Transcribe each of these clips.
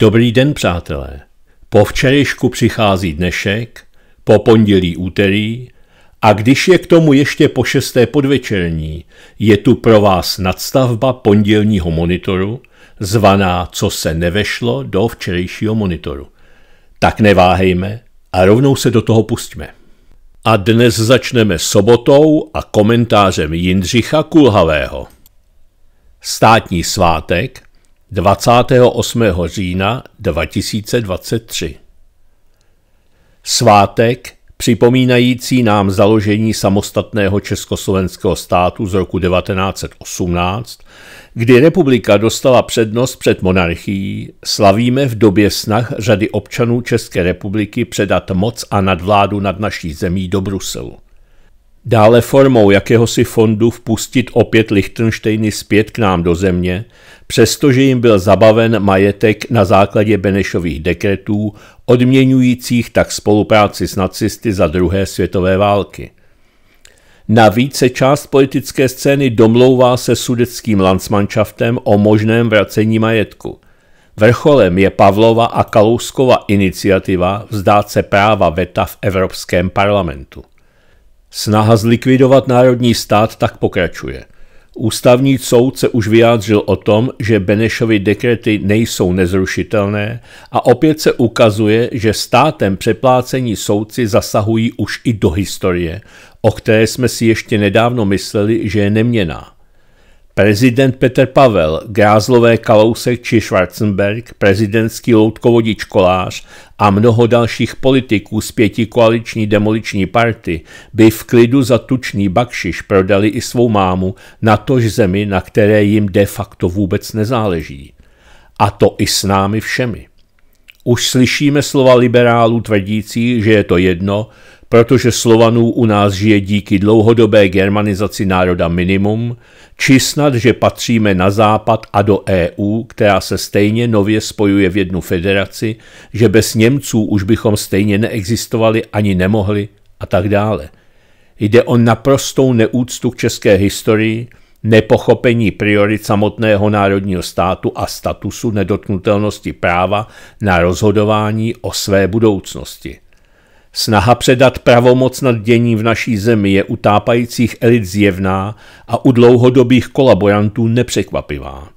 Dobrý den, přátelé. Po včerejšku přichází dnešek, po pondělí úterý a když je k tomu ještě po šesté podvečerní, je tu pro vás nadstavba pondělního monitoru, zvaná Co se nevešlo do včerejšího monitoru. Tak neváhejme a rovnou se do toho pustíme. A dnes začneme sobotou a komentářem Jindřicha Kulhavého. Státní svátek 28. října 2023. Svátek připomínající nám založení samostatného československého státu z roku 1918, kdy republika dostala přednost před monarchií, slavíme v době snah řady občanů České republiky předat moc a nadvládu nad naší zemí do Bruselu. Dále formou jakéhosi fondu vpustit opět Lichtensteiny zpět k nám do země, přestože jim byl zabaven majetek na základě Benešových dekretů, odměňujících tak spolupráci s nacisty za druhé světové války. Navíc se část politické scény domlouvá se sudeckým landsmanšaftem o možném vracení majetku. Vrcholem je Pavlova a Kalouskova iniciativa vzdát se práva VETA v Evropském parlamentu. Snaha zlikvidovat národní stát tak pokračuje. Ústavní soud se už vyjádřil o tom, že Benešovy dekrety nejsou nezrušitelné a opět se ukazuje, že státem přeplácení soudci zasahují už i do historie, o které jsme si ještě nedávno mysleli, že je neměná. Prezident Petr Pavel, Grázlové Kalousek či Schwarzenberg, prezidentský loutkovodič Kolář a mnoho dalších politiků z pěti koaliční demoliční party by v klidu za tučný bakšiš prodali i svou mámu na tož zemi, na které jim de facto vůbec nezáleží. A to i s námi všemi. Už slyšíme slova liberálů tvrdící, že je to jedno, protože Slovanů u nás žije díky dlouhodobé germanizaci národa minimum, či snad, že patříme na západ a do EU, která se stejně nově spojuje v jednu federaci, že bez Němců už bychom stejně neexistovali ani nemohli a tak dále. Jde o naprostou neúctu k české historii, nepochopení priorit samotného národního státu a statusu nedotknutelnosti práva na rozhodování o své budoucnosti. Snaha předat pravomoc nad děním v naší zemi je u tápajících elit zjevná a u dlouhodobých kolaborantů nepřekvapivá.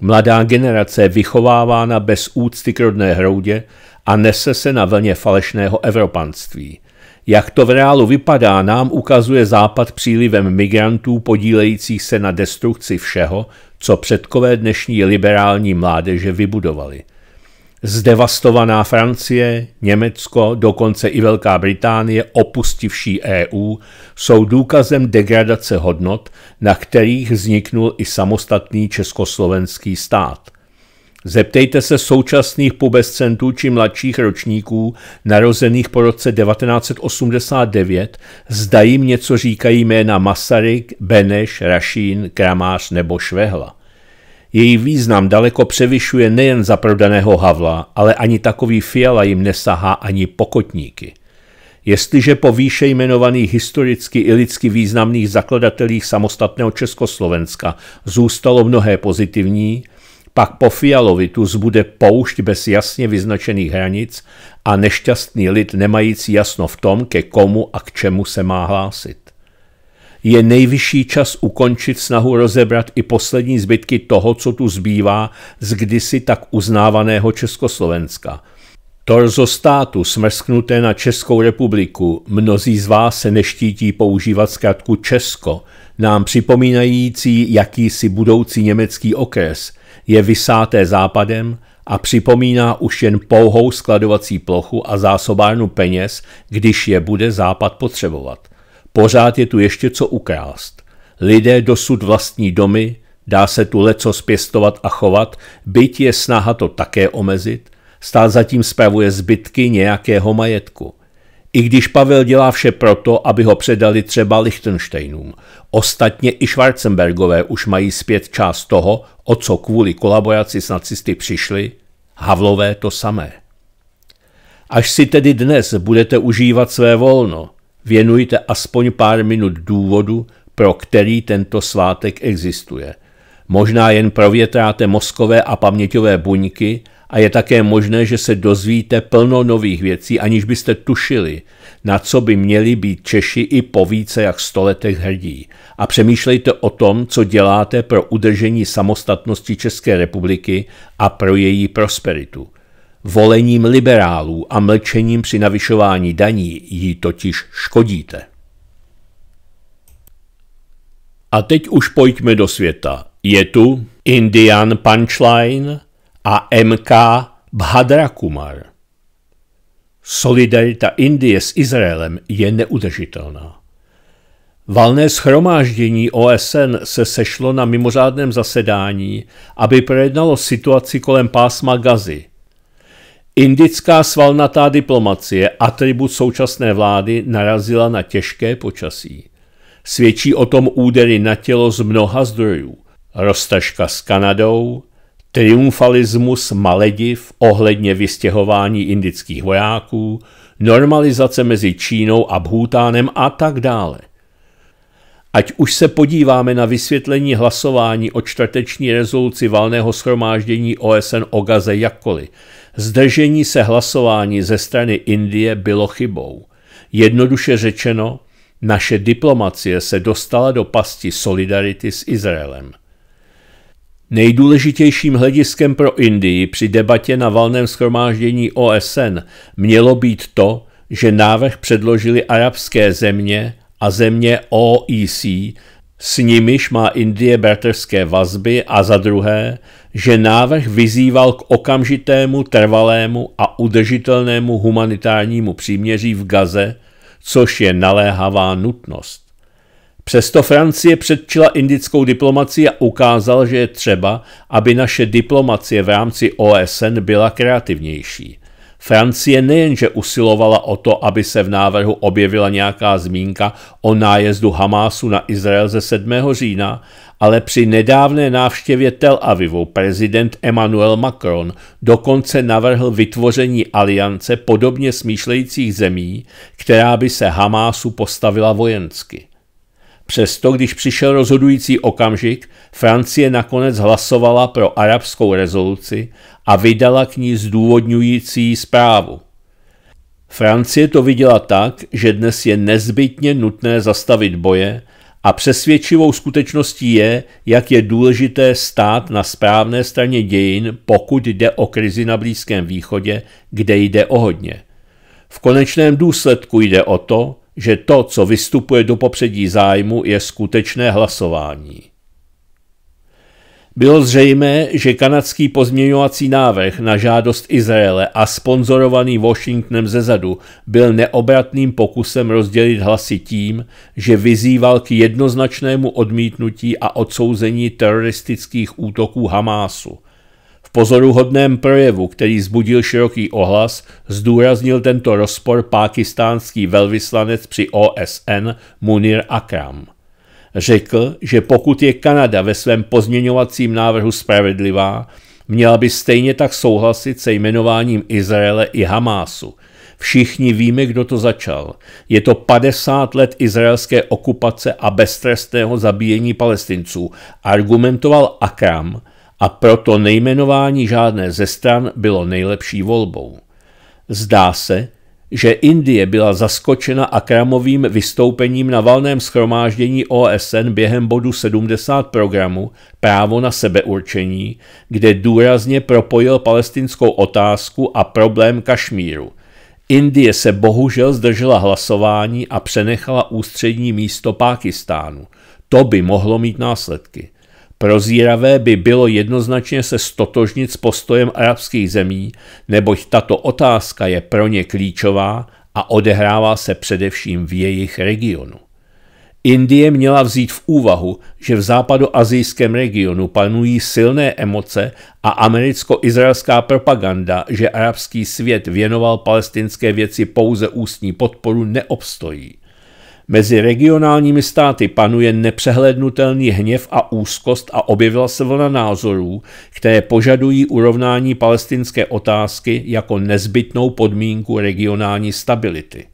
Mladá generace vychovávána bez úcty k rodné hroudě a nese se na vlně falešného evropanství. Jak to v reálu vypadá, nám ukazuje Západ přílivem migrantů podílejících se na destrukci všeho, co předkové dnešní liberální mládeže vybudovali – Zdevastovaná Francie, Německo, dokonce i Velká Británie opustivší EU jsou důkazem degradace hodnot, na kterých vzniknul i samostatný československý stát. Zeptejte se současných pubescentů či mladších ročníků narozených po roce 1989, zda jim něco říkají jména Masaryk, Beneš, Rašín, Kramář nebo Švehla. Její význam daleko převyšuje nejen zaprodaného Havla, ale ani takový Fiala jim nesahá ani pokotníky. Jestliže po výše jmenovaných historicky i lidsky významných zakladatelích samostatného Československa zůstalo mnohé pozitivní, pak po Fialovi tu zbude poušť bez jasně vyznačených hranic a nešťastný lid nemající jasno v tom, ke komu a k čemu se má hlásit je nejvyšší čas ukončit snahu rozebrat i poslední zbytky toho, co tu zbývá z kdysi tak uznávaného Československa. Torzo státu smrsknuté na Českou republiku, mnozí z vás se neštítí používat zkrátku Česko, nám připomínající jakýsi budoucí německý okres, je vysáté západem a připomíná už jen pouhou skladovací plochu a zásobárnu peněz, když je bude západ potřebovat. Pořád je tu ještě co ukrást. Lidé dosud vlastní domy, dá se tu leco spěstovat a chovat, byť je snaha to také omezit, stát zatím spravuje zbytky nějakého majetku. I když Pavel dělá vše proto, aby ho předali třeba Lichtensteinům. Ostatně i Schwarzenbergové už mají zpět část toho, o co kvůli kolaboraci s nacisty přišli, Havlové to samé. Až si tedy dnes budete užívat své volno, věnujte aspoň pár minut důvodu, pro který tento svátek existuje. Možná jen provětráte mozkové a paměťové buňky a je také možné, že se dozvíte plno nových věcí, aniž byste tušili, na co by měli být Češi i po více jak stoletech hrdí. A přemýšlejte o tom, co děláte pro udržení samostatnosti České republiky a pro její prosperitu. Volením liberálů a mlčením při navyšování daní jí totiž škodíte. A teď už pojďme do světa. Je tu Indian Punchline a MK Bhadrakumar. Solidarita Indie s Izraelem je neudržitelná. Valné schromáždění OSN se sešlo na mimořádném zasedání, aby projednalo situaci kolem pásma Gazy – Indická svalnatá diplomacie, atribut současné vlády, narazila na těžké počasí. Svědčí o tom údery na tělo z mnoha zdrojů. Roztažka s Kanadou, triumfalismus Malediv ohledně vystěhování indických vojáků, normalizace mezi Čínou a Bhutánem a tak dále. Ať už se podíváme na vysvětlení hlasování o čtvrteční rezoluci valného schromáždění OSN o Gaze jakkoliv, Zdržení se hlasování ze strany Indie bylo chybou. Jednoduše řečeno, naše diplomacie se dostala do pasti solidarity s Izraelem. Nejdůležitějším hlediskem pro Indii při debatě na valném schromáždění OSN mělo být to, že návrh předložili arabské země a země OEC s nimiž má Indie bratrské vazby a za druhé, že návrh vyzýval k okamžitému, trvalému a udržitelnému humanitárnímu příměří v Gaze, což je naléhavá nutnost. Přesto Francie předčila indickou diplomaci a ukázal, že je třeba, aby naše diplomacie v rámci OSN byla kreativnější. Francie nejenže usilovala o to, aby se v návrhu objevila nějaká zmínka o nájezdu Hamásu na Izrael ze 7. října, ale při nedávné návštěvě Tel Avivu prezident Emmanuel Macron dokonce navrhl vytvoření aliance podobně smýšlejících zemí, která by se Hamásu postavila vojensky. Přesto, když přišel rozhodující okamžik, Francie nakonec hlasovala pro arabskou rezoluci a vydala k ní zdůvodňující zprávu. Francie to viděla tak, že dnes je nezbytně nutné zastavit boje a přesvědčivou skutečností je, jak je důležité stát na správné straně dějin, pokud jde o krizi na Blízkém východě, kde jde o hodně. V konečném důsledku jde o to, že to, co vystupuje do popředí zájmu, je skutečné hlasování. Bylo zřejmé, že kanadský pozměňovací návrh na žádost Izraele a sponzorovaný Washingtonem zezadu byl neobratným pokusem rozdělit hlasy tím, že vyzýval k jednoznačnému odmítnutí a odsouzení teroristických útoků Hamásu – pozoruhodném projevu, který zbudil široký ohlas, zdůraznil tento rozpor pákistánský velvyslanec při OSN Munir Akram. Řekl, že pokud je Kanada ve svém pozměňovacím návrhu spravedlivá, měla by stejně tak souhlasit se jmenováním Izraele i Hamásu. Všichni víme, kdo to začal. Je to 50 let izraelské okupace a beztrestného zabíjení palestinců, argumentoval Akram, a proto nejmenování žádné ze stran bylo nejlepší volbou. Zdá se, že Indie byla zaskočena Akramovým vystoupením na valném schromáždění OSN během bodu 70 programu Právo na sebeurčení, kde důrazně propojil palestinskou otázku a problém Kašmíru. Indie se bohužel zdržela hlasování a přenechala ústřední místo Pákistánu. To by mohlo mít následky. Prozíravé by bylo jednoznačně se stotožnit s postojem arabských zemí, neboť tato otázka je pro ně klíčová a odehrává se především v jejich regionu. Indie měla vzít v úvahu, že v západoazijském regionu panují silné emoce a americko-izraelská propaganda, že arabský svět věnoval palestinské věci pouze ústní podporu, neobstojí. Mezi regionálními státy panuje nepřehlednutelný hněv a úzkost a objevila se vlna názorů, které požadují urovnání palestinské otázky jako nezbytnou podmínku regionální stability.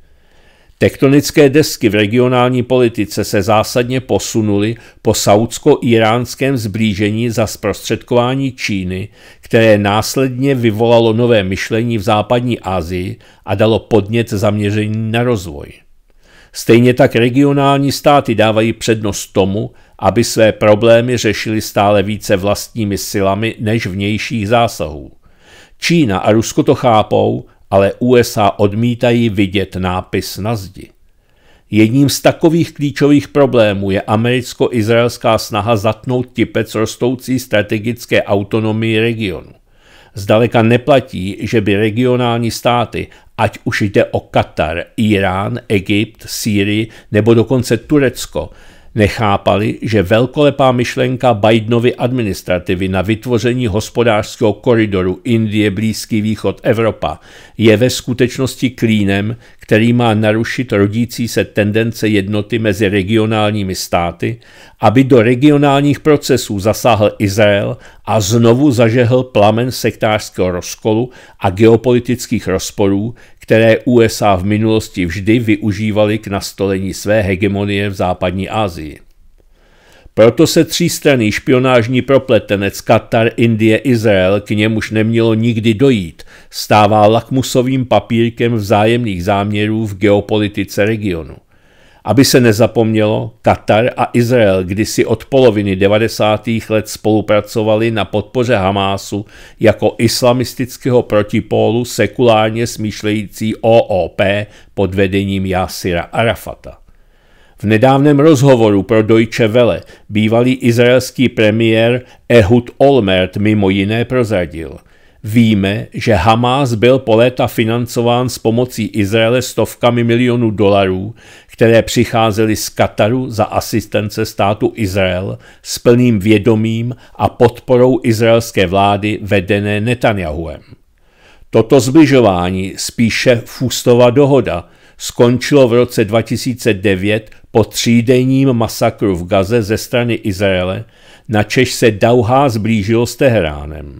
Tektonické desky v regionální politice se zásadně posunuly po saudsko-iránském zblížení za zprostředkování Číny, které následně vyvolalo nové myšlení v západní Asii a dalo podnět zaměření na rozvoj. Stejně tak regionální státy dávají přednost tomu, aby své problémy řešili stále více vlastními silami než vnějších zásahů. Čína a Rusko to chápou, ale USA odmítají vidět nápis na zdi. Jedním z takových klíčových problémů je americko-izraelská snaha zatnout tipec rostoucí strategické autonomii regionu. Zdaleka neplatí, že by regionální státy ať už jde o Katar, Irán, Egypt, Sýrii nebo dokonce Turecko, nechápali, že velkolepá myšlenka Bidenovy administrativy na vytvoření hospodářského koridoru Indie, Blízký východ, Evropa je ve skutečnosti klínem, který má narušit rodící se tendence jednoty mezi regionálními státy, aby do regionálních procesů zasáhl Izrael a znovu zažehl plamen sektářského rozkolu a geopolitických rozporů, které USA v minulosti vždy využívaly k nastolení své hegemonie v západní Asii. Proto se třístranný špionážní propletenec Katar, Indie, Izrael, k němuž nemělo nikdy dojít, stává lakmusovým papírkem vzájemných záměrů v geopolitice regionu. Aby se nezapomnělo, Katar a Izrael kdysi od poloviny 90. let spolupracovali na podpoře Hamásu jako islamistického protipólu sekulárně smýšlející OOP pod vedením Jásira Arafata. V nedávném rozhovoru pro Deutsche Welle bývalý izraelský premiér Ehud Olmert mimo jiné prozradil. Víme, že Hamás byl po léta financován s pomocí Izraele stovkami milionů dolarů, které přicházely z Kataru za asistence státu Izrael s plným vědomím a podporou izraelské vlády vedené Netanyahuem. Toto zbližování spíše Fustova dohoda, skončilo v roce 2009 po třídenním masakru v Gaze ze strany Izraele, na Češ se Dauhá zblížilo s Teheránem.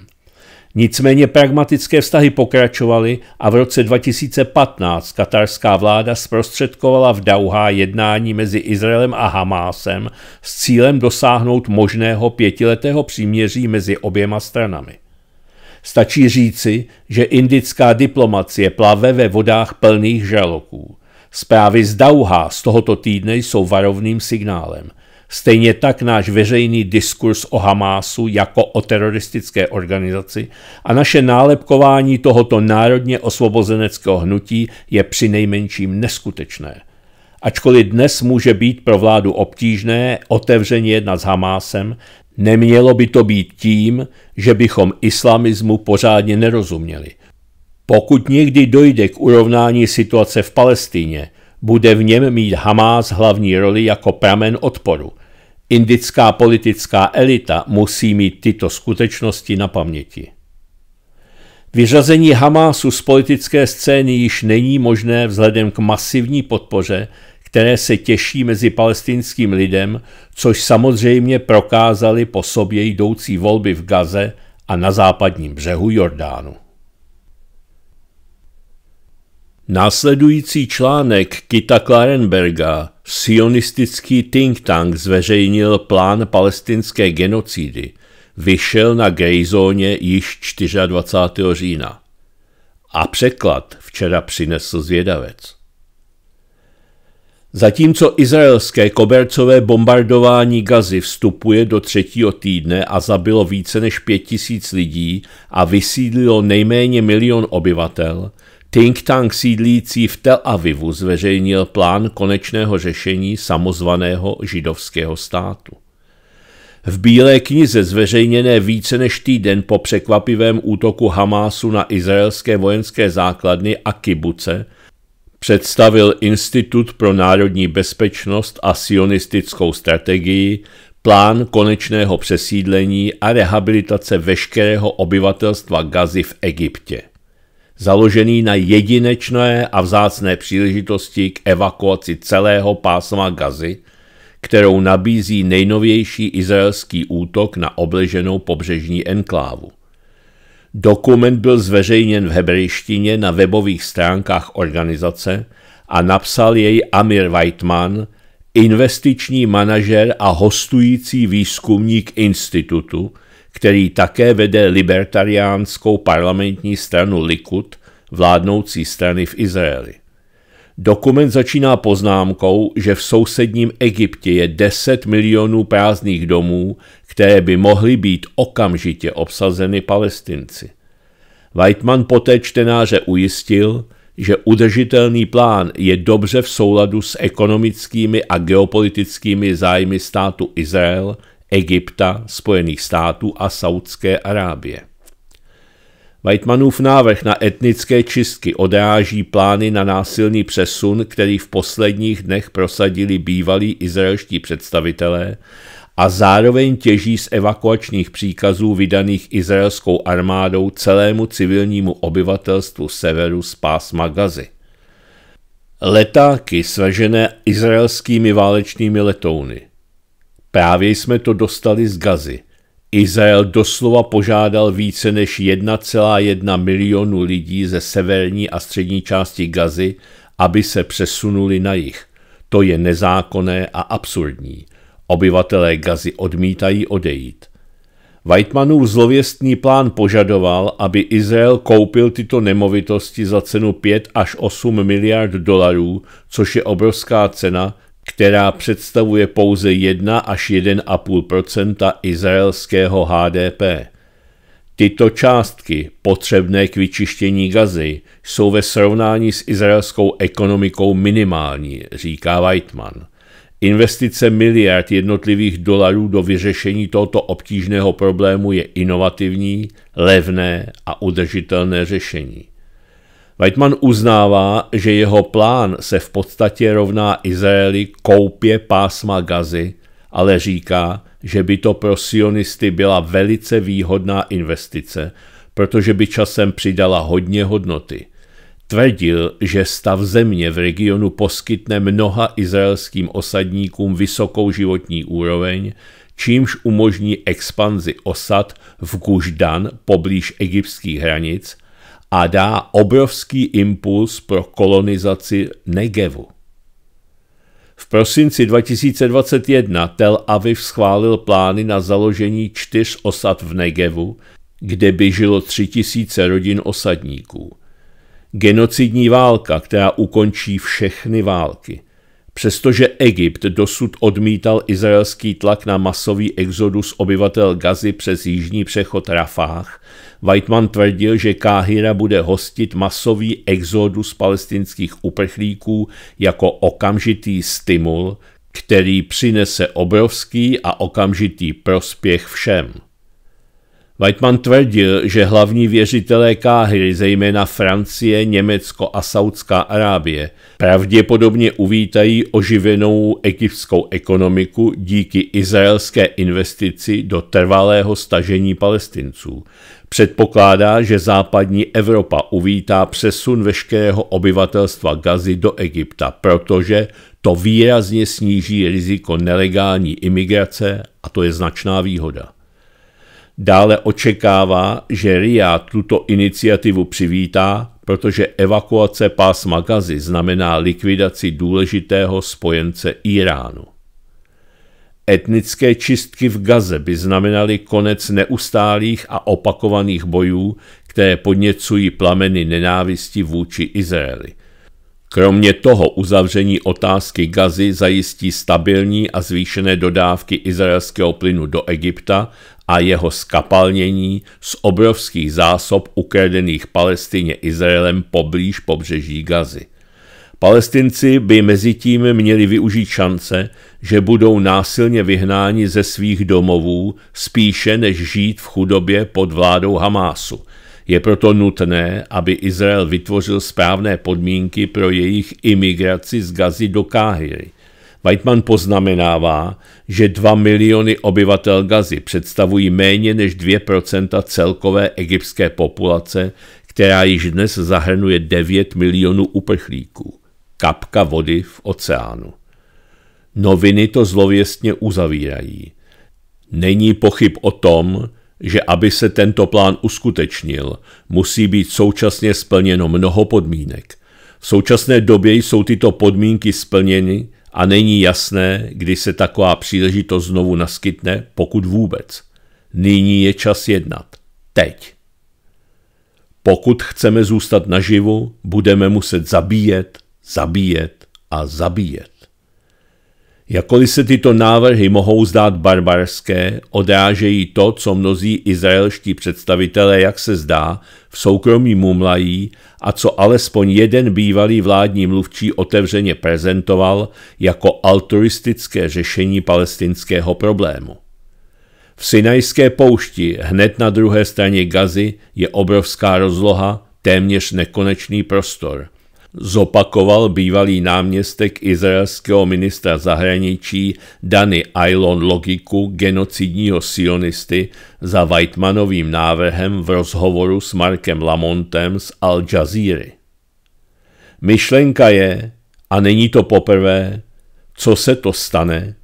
Nicméně pragmatické vztahy pokračovaly a v roce 2015 katarská vláda zprostředkovala v Dauhá jednání mezi Izraelem a Hamásem s cílem dosáhnout možného pětiletého příměří mezi oběma stranami. Stačí říci, že indická diplomacie plave ve vodách plných žaloků. Zprávy z Dauha z tohoto týdne jsou varovným signálem. Stejně tak náš veřejný diskurs o Hamásu jako o teroristické organizaci a naše nálepkování tohoto národně osvobozeneckého hnutí je přinejmenším neskutečné. Ačkoliv dnes může být pro vládu obtížné otevřeně jednat s Hamásem, Nemělo by to být tím, že bychom islamismu pořádně nerozuměli. Pokud někdy dojde k urovnání situace v Palestíně, bude v něm mít Hamás hlavní roli jako pramen odporu. Indická politická elita musí mít tyto skutečnosti na paměti. Vyřazení Hamásu z politické scény již není možné vzhledem k masivní podpoře, které se těší mezi palestinským lidem, což samozřejmě prokázali po sobě jdoucí volby v Gaze a na západním břehu Jordánu. Následující článek Kita Klarenberga, sionistický think tank zveřejnil plán palestinské genocidy, vyšel na gejzóně již 24. října. A překlad včera přinesl zvědavec. Zatímco izraelské kobercové bombardování Gazy vstupuje do třetího týdne a zabilo více než pět tisíc lidí a vysídlilo nejméně milion obyvatel, think tank sídlící v Tel Avivu zveřejnil plán konečného řešení samozvaného židovského státu. V Bílé knize zveřejněné více než týden po překvapivém útoku Hamásu na izraelské vojenské základny a kibuce – představil Institut pro národní bezpečnost a sionistickou strategii plán konečného přesídlení a rehabilitace veškerého obyvatelstva Gazy v Egyptě, založený na jedinečné a vzácné příležitosti k evakuaci celého pásma Gazy, kterou nabízí nejnovější izraelský útok na obleženou pobřežní enklávu. Dokument byl zveřejněn v hebrejštině na webových stránkách organizace a napsal jej Amir Weitman, investiční manažer a hostující výzkumník institutu, který také vede libertariánskou parlamentní stranu Likud, vládnoucí strany v Izraeli. Dokument začíná poznámkou, že v sousedním Egyptě je 10 milionů prázdných domů, které by mohly být okamžitě obsazeny Palestinci. Weitman poté čtenáře ujistil, že udržitelný plán je dobře v souladu s ekonomickými a geopolitickými zájmy státu Izrael, Egypta, Spojených států a Saudské Arábie. Weitmanův návrh na etnické čistky odráží plány na násilný přesun, který v posledních dnech prosadili bývalí izraelští představitelé a zároveň těží z evakuačních příkazů vydaných izraelskou armádou celému civilnímu obyvatelstvu severu z pásma Gazy. Letáky svažené izraelskými válečnými letouny. Právě jsme to dostali z Gazy – Izrael doslova požádal více než 1,1 milionu lidí ze severní a střední části Gazy, aby se přesunuli na jich. To je nezákonné a absurdní. Obyvatelé Gazy odmítají odejít. Weitmanův zlověstný plán požadoval, aby Izrael koupil tyto nemovitosti za cenu 5 až 8 miliard dolarů, což je obrovská cena, která představuje pouze 1 až 1,5 izraelského HDP. Tyto částky, potřebné k vyčištění gazy, jsou ve srovnání s izraelskou ekonomikou minimální, říká Weitman. Investice miliard jednotlivých dolarů do vyřešení tohoto obtížného problému je inovativní, levné a udržitelné řešení. Weidman uznává, že jeho plán se v podstatě rovná Izraeli koupě pásma Gazy, ale říká, že by to pro sionisty byla velice výhodná investice, protože by časem přidala hodně hodnoty. Tvrdil, že stav země v regionu poskytne mnoha izraelským osadníkům vysokou životní úroveň, čímž umožní expanzi osad v Guždan poblíž egyptských hranic – a dá obrovský impuls pro kolonizaci Negevu. V prosinci 2021 Tel Aviv schválil plány na založení čtyř osad v Negevu, kde by žilo tři tisíce rodin osadníků. Genocidní válka, která ukončí všechny války – Přestože Egypt dosud odmítal izraelský tlak na masový exodus obyvatel Gazy přes jižní přechod Rafách, Weitman tvrdil, že Káhira bude hostit masový exodus palestinských uprchlíků jako okamžitý stimul, který přinese obrovský a okamžitý prospěch všem. Weidmann tvrdil, že hlavní věřitelé Káhry, zejména Francie, Německo a Saudská Arábie, pravděpodobně uvítají oživenou egyptskou ekonomiku díky izraelské investici do trvalého stažení palestinců. Předpokládá, že západní Evropa uvítá přesun veškerého obyvatelstva Gazy do Egypta, protože to výrazně sníží riziko nelegální imigrace a to je značná výhoda. Dále očekává, že RIA tuto iniciativu přivítá, protože evakuace pásma Gazy znamená likvidaci důležitého spojence Iránu. Etnické čistky v Gaze by znamenaly konec neustálých a opakovaných bojů, které podněcují plameny nenávisti vůči Izraeli. Kromě toho uzavření otázky Gazy zajistí stabilní a zvýšené dodávky izraelského plynu do Egypta a jeho skapalnění z obrovských zásob ukradených Palestině Izraelem poblíž pobřeží Gazy. Palestinci by mezi tím měli využít šance, že budou násilně vyhnáni ze svých domovů spíše než žít v chudobě pod vládou Hamásu. Je proto nutné, aby Izrael vytvořil správné podmínky pro jejich imigraci z Gazy do Káhyry. Weidman poznamenává, že 2 miliony obyvatel Gazy představují méně než 2% celkové egyptské populace, která již dnes zahrnuje 9 milionů uprchlíků. Kapka vody v oceánu. Noviny to zlověstně uzavírají. Není pochyb o tom, že aby se tento plán uskutečnil, musí být současně splněno mnoho podmínek. V současné době jsou tyto podmínky splněny a není jasné, kdy se taková příležitost znovu naskytne, pokud vůbec. Nyní je čas jednat. Teď. Pokud chceme zůstat naživu, budeme muset zabíjet, zabíjet a zabíjet. Jakoliv se tyto návrhy mohou zdát barbarské, odrážejí to, co mnozí izraelští představitelé, jak se zdá, v soukromí mumlají a co alespoň jeden bývalý vládní mluvčí otevřeně prezentoval jako altruistické řešení palestinského problému. V Sinajské poušti hned na druhé straně Gazy je obrovská rozloha, téměř nekonečný prostor – zopakoval bývalý náměstek izraelského ministra zahraničí Dany Ailon logiku genocidního sionisty za Weitmanovým návrhem v rozhovoru s Markem Lamontem z Al Jazeera. Myšlenka je, a není to poprvé, co se to stane,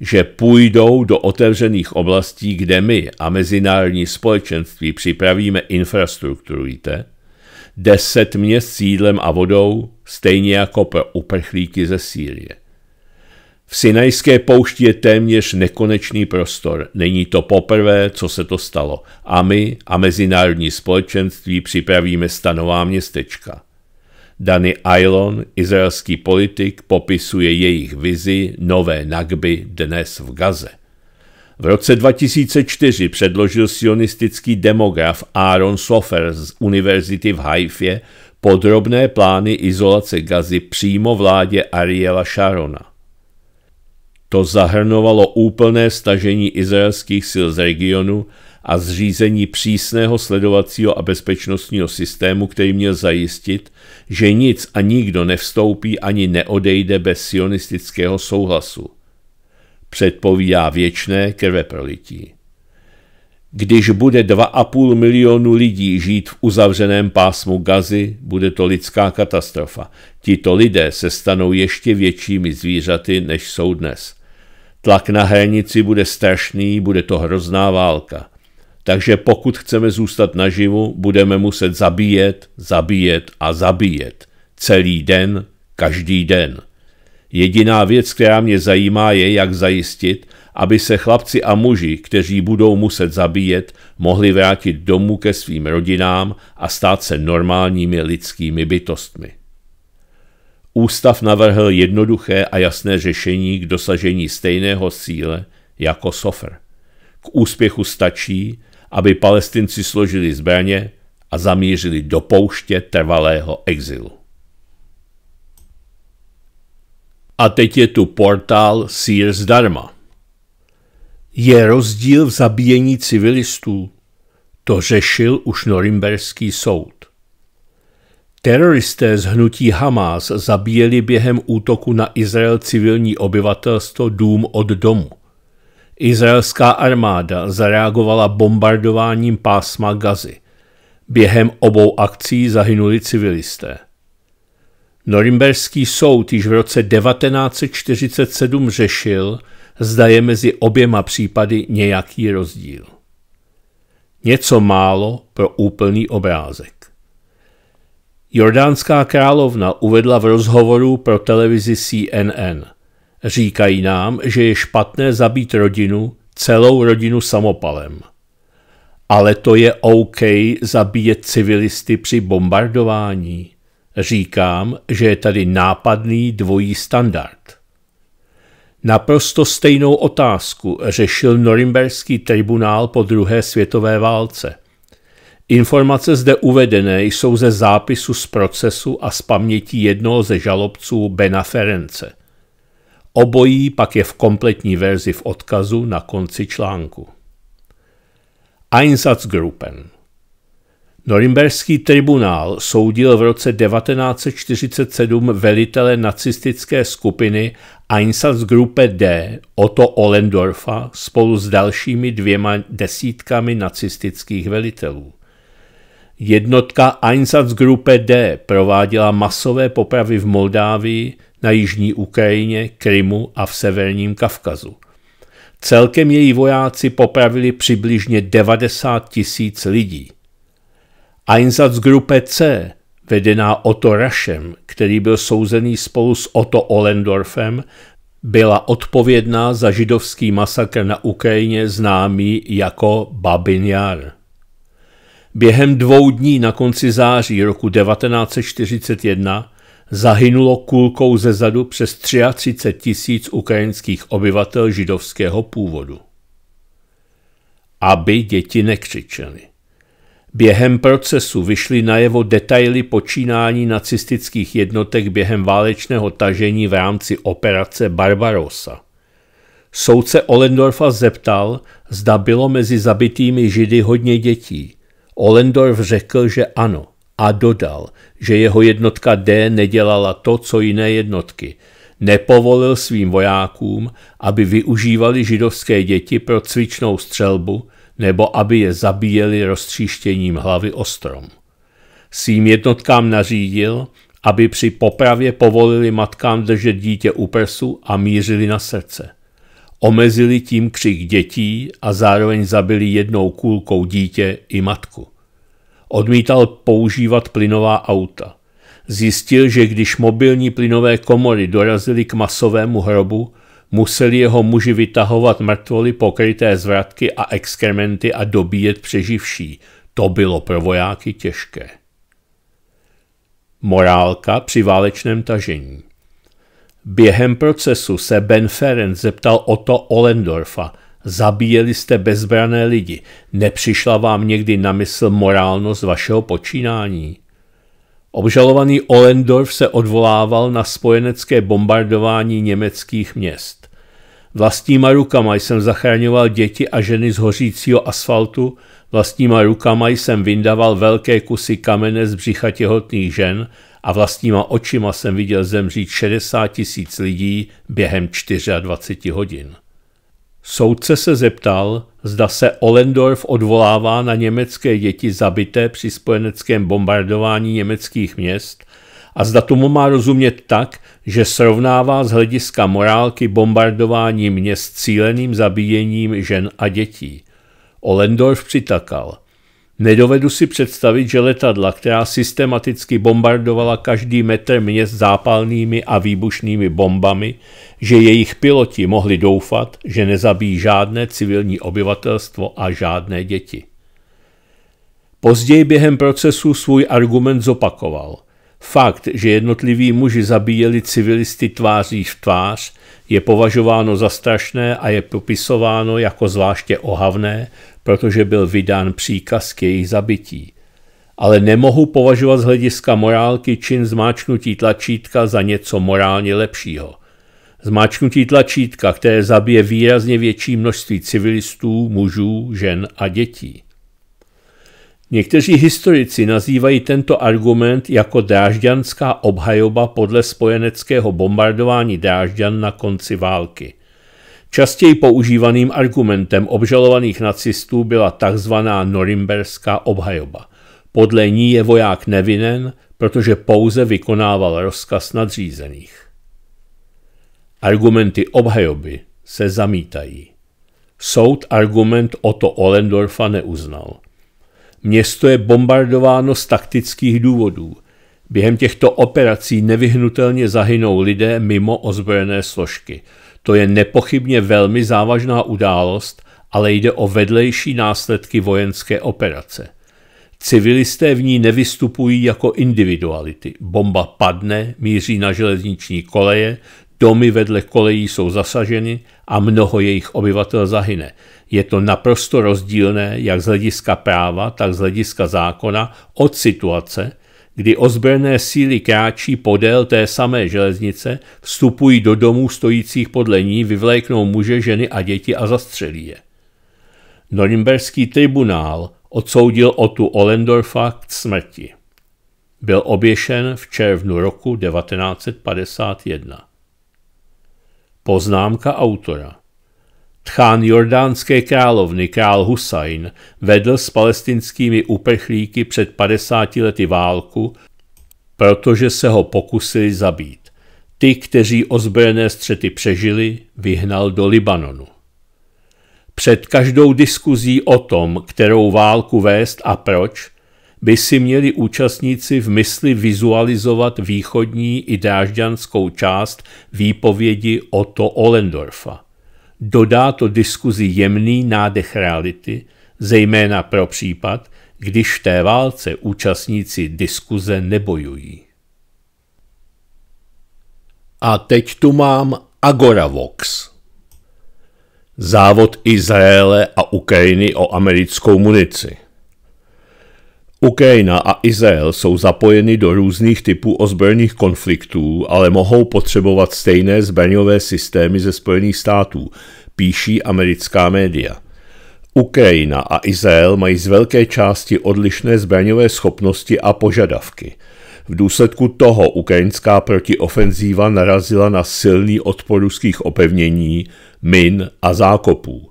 že půjdou do otevřených oblastí, kde my a mezinárodní společenství připravíme infrastrukturu, víte? deset měst s jídlem a vodou, stejně jako pro uprchlíky ze Sýrie. V Sinajské poušti je téměř nekonečný prostor. Není to poprvé, co se to stalo. A my a mezinárodní společenství připravíme stanová městečka. Danny Aylon, izraelský politik, popisuje jejich vizi nové Nagby dnes v Gaze. V roce 2004 předložil sionistický demograf Aaron Sofer z univerzity v Haifě podrobné plány izolace gazy přímo vládě Ariela Sharona. To zahrnovalo úplné stažení izraelských sil z regionu a zřízení přísného sledovacího a bezpečnostního systému, který měl zajistit, že nic a nikdo nevstoupí ani neodejde bez sionistického souhlasu – předpovídá věčné krveprolití. Když bude 2,5 milionu lidí žít v uzavřeném pásmu gazy, bude to lidská katastrofa. Tito lidé se stanou ještě většími zvířaty, než jsou dnes. Tlak na hranici bude strašný, bude to hrozná válka. Takže pokud chceme zůstat naživu, budeme muset zabíjet, zabíjet a zabíjet. Celý den, každý den. Jediná věc, která mě zajímá, je, jak zajistit, aby se chlapci a muži, kteří budou muset zabíjet, mohli vrátit domů ke svým rodinám a stát se normálními lidskými bytostmi. Ústav navrhl jednoduché a jasné řešení k dosažení stejného cíle jako Sofer. K úspěchu stačí, aby palestinci složili zbraně a zamířili do pouště trvalého exilu. A teď je tu portál Sear zdarma. Je rozdíl v zabíjení civilistů. To řešil už norimberský soud. Teroristé z hnutí Hamas zabíjeli během útoku na Izrael civilní obyvatelstvo dům od domu. Izraelská armáda zareagovala bombardováním pásma Gazy. Během obou akcí zahynuli civilisté. Norimberský soud již v roce 1947 řešil, zda je mezi oběma případy nějaký rozdíl. Něco málo pro úplný obrázek. Jordánská královna uvedla v rozhovoru pro televizi CNN. Říkají nám, že je špatné zabít rodinu, celou rodinu samopalem. Ale to je OK zabíjet civilisty při bombardování. Říkám, že je tady nápadný dvojí standard. Naprosto stejnou otázku řešil Norimberský tribunál po druhé světové válce. Informace zde uvedené jsou ze zápisu z procesu a z paměti jednoho ze žalobců Bena Ference. Obojí pak je v kompletní verzi v odkazu na konci článku. Einsatzgruppen Norimberský tribunál soudil v roce 1947 velitele nacistické skupiny Einsatzgruppe D Otto Ollendorfa spolu s dalšími dvěma desítkami nacistických velitelů. Jednotka Einsatzgruppe D prováděla masové popravy v Moldávii, na jižní Ukrajině, Krymu a v severním Kavkazu. Celkem její vojáci popravili přibližně 90 tisíc lidí – Einsatzgruppe C, vedená Otto Rašem, který byl souzený spolu s Otto Olendorfem, byla odpovědná za židovský masakr na Ukrajině známý jako Babin Jar. Během dvou dní na konci září roku 1941 zahynulo kulkou ze zadu přes 33 tisíc ukrajinských obyvatel židovského původu. Aby děti nekřičely. Během procesu vyšly najevo detaily počínání nacistických jednotek během válečného tažení v rámci operace Barbarossa. Soudce Olendorfa zeptal, zda bylo mezi zabitými židy hodně dětí. Olendorf řekl, že ano a dodal, že jeho jednotka D nedělala to, co jiné jednotky. Nepovolil svým vojákům, aby využívali židovské děti pro cvičnou střelbu, nebo aby je zabíjeli roztříštěním hlavy o strom. Svým jednotkám nařídil, aby při popravě povolili matkám držet dítě u prsu a mířili na srdce. Omezili tím křik dětí a zároveň zabili jednou kůlkou dítě i matku. Odmítal používat plynová auta. Zjistil, že když mobilní plynové komory dorazily k masovému hrobu, museli jeho muži vytahovat mrtvoly pokryté zvratky a exkrementy a dobíjet přeživší. To bylo pro vojáky těžké. Morálka při válečném tažení Během procesu se Ben Ferenc zeptal o to Olendorfa. Zabíjeli jste bezbrané lidi. Nepřišla vám někdy na mysl morálnost vašeho počínání? Obžalovaný Ollendorf se odvolával na spojenecké bombardování německých měst. Vlastníma rukama jsem zachraňoval děti a ženy z hořícího asfaltu, vlastníma rukama jsem vyndaval velké kusy kamene z břicha těhotných žen a vlastníma očima jsem viděl zemřít 60 tisíc lidí během 24 hodin. Soudce se zeptal, zda se Olendorf odvolává na německé děti zabité při spojeneckém bombardování německých měst a zda tomu má rozumět tak, že srovnává z hlediska morálky bombardování měst cíleným zabíjením žen a dětí. Olendorf přitakal – Nedovedu si představit, že letadla, která systematicky bombardovala každý metr měst zápalnými a výbušnými bombami, že jejich piloti mohli doufat, že nezabijí žádné civilní obyvatelstvo a žádné děti. Později během procesu svůj argument zopakoval. Fakt, že jednotliví muži zabíjeli civilisty tváří v tvář, je považováno za strašné a je popisováno jako zvláště ohavné, protože byl vydán příkaz k jejich zabití. Ale nemohu považovat z hlediska morálky čin zmáčknutí tlačítka za něco morálně lepšího. Zmáčknutí tlačítka, které zabije výrazně větší množství civilistů, mužů, žen a dětí. Někteří historici nazývají tento argument jako drážďanská obhajoba podle spojeneckého bombardování drážďan na konci války – Častěji používaným argumentem obžalovaných nacistů byla tzv. norimberská obhajoba. Podle ní je voják nevinen, protože pouze vykonával rozkaz nadřízených. Argumenty obhajoby se zamítají. Soud argument Otto Ollendorfa neuznal. Město je bombardováno z taktických důvodů. Během těchto operací nevyhnutelně zahynou lidé mimo ozbrojené složky – to je nepochybně velmi závažná událost, ale jde o vedlejší následky vojenské operace. Civilisté v ní nevystupují jako individuality. Bomba padne, míří na železniční koleje, domy vedle kolejí jsou zasaženy a mnoho jejich obyvatel zahyne. Je to naprosto rozdílné jak z hlediska práva, tak z hlediska zákona od situace, kdy ozbrojené síly kráčí podél té samé železnice, vstupují do domů stojících podle ní, vyvléknou muže, ženy a děti a zastřelí je. Norimberský tribunál odsoudil Otu Olendorfa k smrti. Byl oběšen v červnu roku 1951. Poznámka autora – Tchán jordánské královny král Husajn vedl s palestinskými uprchlíky před 50 lety válku, protože se ho pokusili zabít. Ty, kteří ozbrojené střety přežili, vyhnal do Libanonu. Před každou diskuzí o tom, kterou válku vést a proč, by si měli účastníci v mysli vizualizovat východní i drážďanskou část výpovědi Otto Olendorfa dodá to diskuzi jemný nádech reality, zejména pro případ, když v té válce účastníci diskuze nebojují. A teď tu mám Agoravox. Závod Izraele a Ukrajiny o americkou munici. Ukrajina a Izrael jsou zapojeny do různých typů ozbrojených konfliktů, ale mohou potřebovat stejné zbraňové systémy ze Spojených států, píší americká média. Ukrajina a Izrael mají z velké části odlišné zbraňové schopnosti a požadavky. V důsledku toho ukrajinská protiofenzíva narazila na silný odpor ruských opevnění, min a zákopů.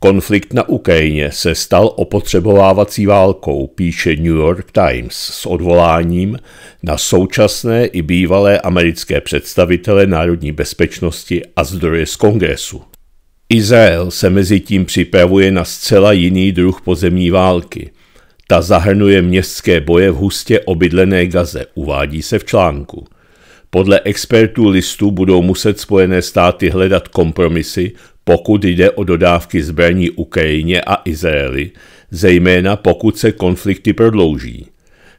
Konflikt na Ukrajině se stal opotřebovávací válkou, píše New York Times s odvoláním na současné i bývalé americké představitele národní bezpečnosti a zdroje z kongresu. Izrael se mezi tím připravuje na zcela jiný druh pozemní války. Ta zahrnuje městské boje v hustě obydlené Gaze, uvádí se v článku. Podle expertů listu budou muset Spojené státy hledat kompromisy pokud jde o dodávky zbraní Ukrajině a Izraeli, zejména pokud se konflikty prodlouží.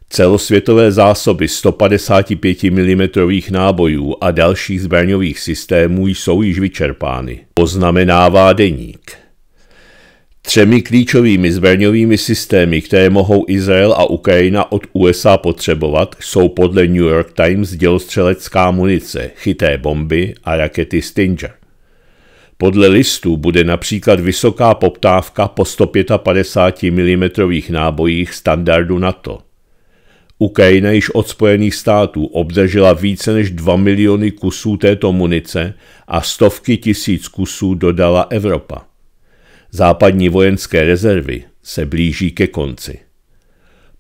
Celosvětové zásoby 155 mm nábojů a dalších zbraňových systémů jsou již vyčerpány, poznamenává deník. Třemi klíčovými zbraňovými systémy, které mohou Izrael a Ukrajina od USA potřebovat, jsou podle New York Times dělostřelecká munice, chyté bomby a rakety Stinger. Podle listů bude například vysoká poptávka po 155 mm nábojích standardu NATO. Ukrajina již od Spojených států obdržela více než 2 miliony kusů této munice a stovky tisíc kusů dodala Evropa. Západní vojenské rezervy se blíží ke konci.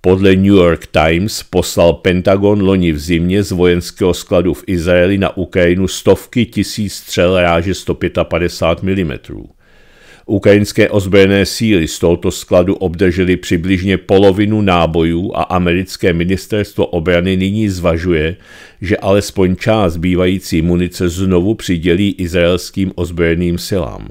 Podle New York Times poslal Pentagon loni v zimě z vojenského skladu v Izraeli na Ukrajinu stovky tisíc střel ráže 155 mm. Ukrajinské ozbrojené síly z tohoto skladu obdržely přibližně polovinu nábojů a americké ministerstvo obrany nyní zvažuje, že alespoň část bývající munice znovu přidělí izraelským ozbrojeným silám.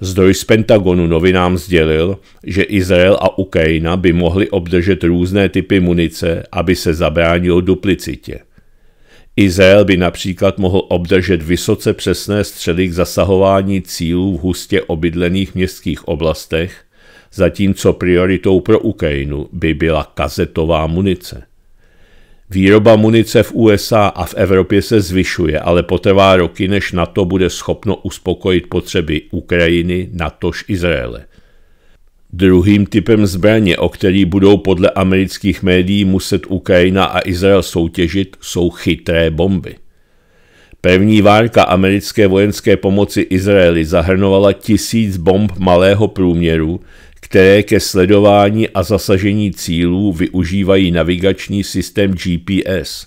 Zdroj z Pentagonu novinám sdělil, že Izrael a Ukrajina by mohli obdržet různé typy munice, aby se zabránilo duplicitě. Izrael by například mohl obdržet vysoce přesné střely k zasahování cílů v hustě obydlených městských oblastech, zatímco prioritou pro Ukrajinu by byla kazetová munice. Výroba munice v USA a v Evropě se zvyšuje, ale potrvá roky, než NATO bude schopno uspokojit potřeby Ukrajiny, natož Izraele. Druhým typem zbraně, o který budou podle amerických médií muset Ukrajina a Izrael soutěžit, jsou chytré bomby. První várka americké vojenské pomoci Izraeli zahrnovala tisíc bomb malého průměru, které ke sledování a zasažení cílů využívají navigační systém GPS.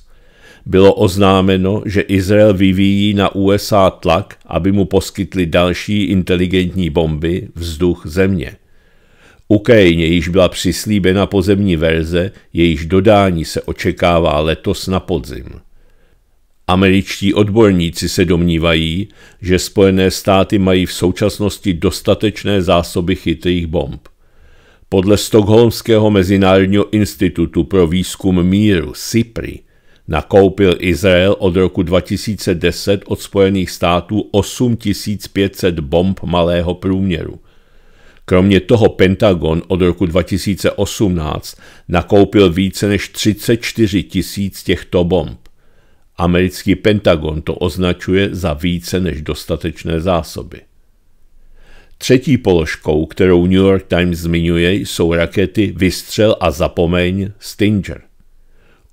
Bylo oznámeno, že Izrael vyvíjí na USA tlak, aby mu poskytli další inteligentní bomby vzduch země. Ukrajině již byla přislíbena pozemní verze, jejíž dodání se očekává letos na podzim. Američtí odborníci se domnívají, že Spojené státy mají v současnosti dostatečné zásoby chytrých bomb. Podle Stockholmského mezinárodního institutu pro výzkum míru SIPRI nakoupil Izrael od roku 2010 od Spojených států 8500 bomb malého průměru. Kromě toho Pentagon od roku 2018 nakoupil více než 34 000 těchto bomb. Americký Pentagon to označuje za více než dostatečné zásoby. Třetí položkou, kterou New York Times zmiňuje, jsou rakety Vystřel a zapomeň Stinger.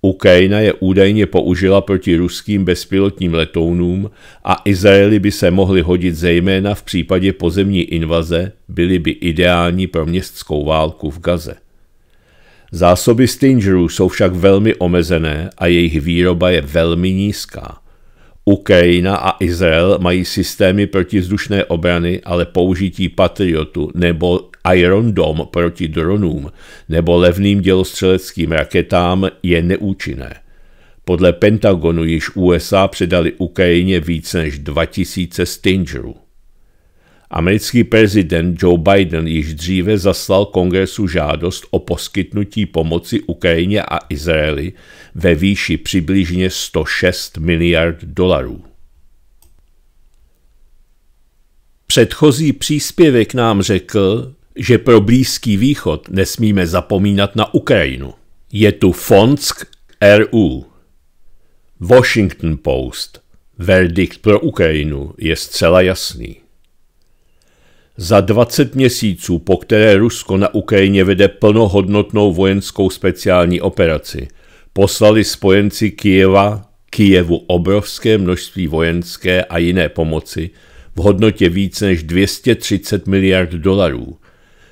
Ukrajina je údajně použila proti ruským bezpilotním letounům a Izraeli by se mohli hodit zejména v případě pozemní invaze, byly by ideální pro městskou válku v Gaze. Zásoby Stingerů jsou však velmi omezené a jejich výroba je velmi nízká. Ukrajina a Izrael mají systémy protizdušné obrany, ale použití Patriotu nebo Iron Dome proti dronům nebo levným dělostřeleckým raketám je neúčinné. Podle Pentagonu již USA předali Ukrajině více než 2000 Stingerů. Americký prezident Joe Biden již dříve zaslal kongresu žádost o poskytnutí pomoci Ukrajině a Izraeli ve výši přibližně 106 miliard dolarů. Předchozí příspěvek nám řekl, že pro Blízký východ nesmíme zapomínat na Ukrajinu. Je tu Fonsk RU. Washington Post. Verdikt pro Ukrajinu je zcela jasný. Za 20 měsíců, po které Rusko na Ukrajině vede plnohodnotnou vojenskou speciální operaci, poslali spojenci Kijeva Kijevu obrovské množství vojenské a jiné pomoci v hodnotě více než 230 miliard dolarů.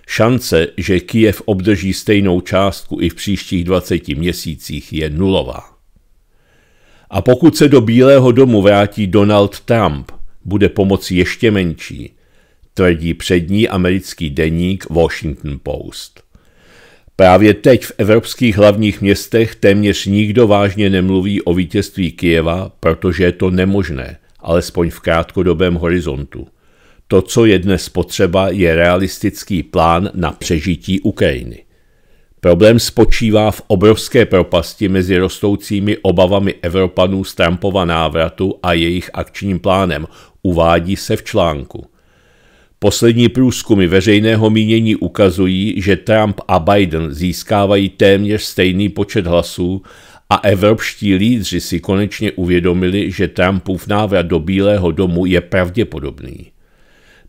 Šance, že Kijev obdrží stejnou částku i v příštích 20 měsících, je nulová. A pokud se do Bílého domu vrátí Donald Trump, bude pomoc ještě menší – tvrdí přední americký deník Washington Post. Právě teď v evropských hlavních městech téměř nikdo vážně nemluví o vítězství Kijeva, protože je to nemožné, alespoň v krátkodobém horizontu. To, co je dnes potřeba, je realistický plán na přežití Ukrajiny. Problém spočívá v obrovské propasti mezi rostoucími obavami Evropanů z Trumpova návratu a jejich akčním plánem, uvádí se v článku. Poslední průzkumy veřejného mínění ukazují, že Trump a Biden získávají téměř stejný počet hlasů a evropští lídři si konečně uvědomili, že Trumpův návrat do Bílého domu je pravděpodobný.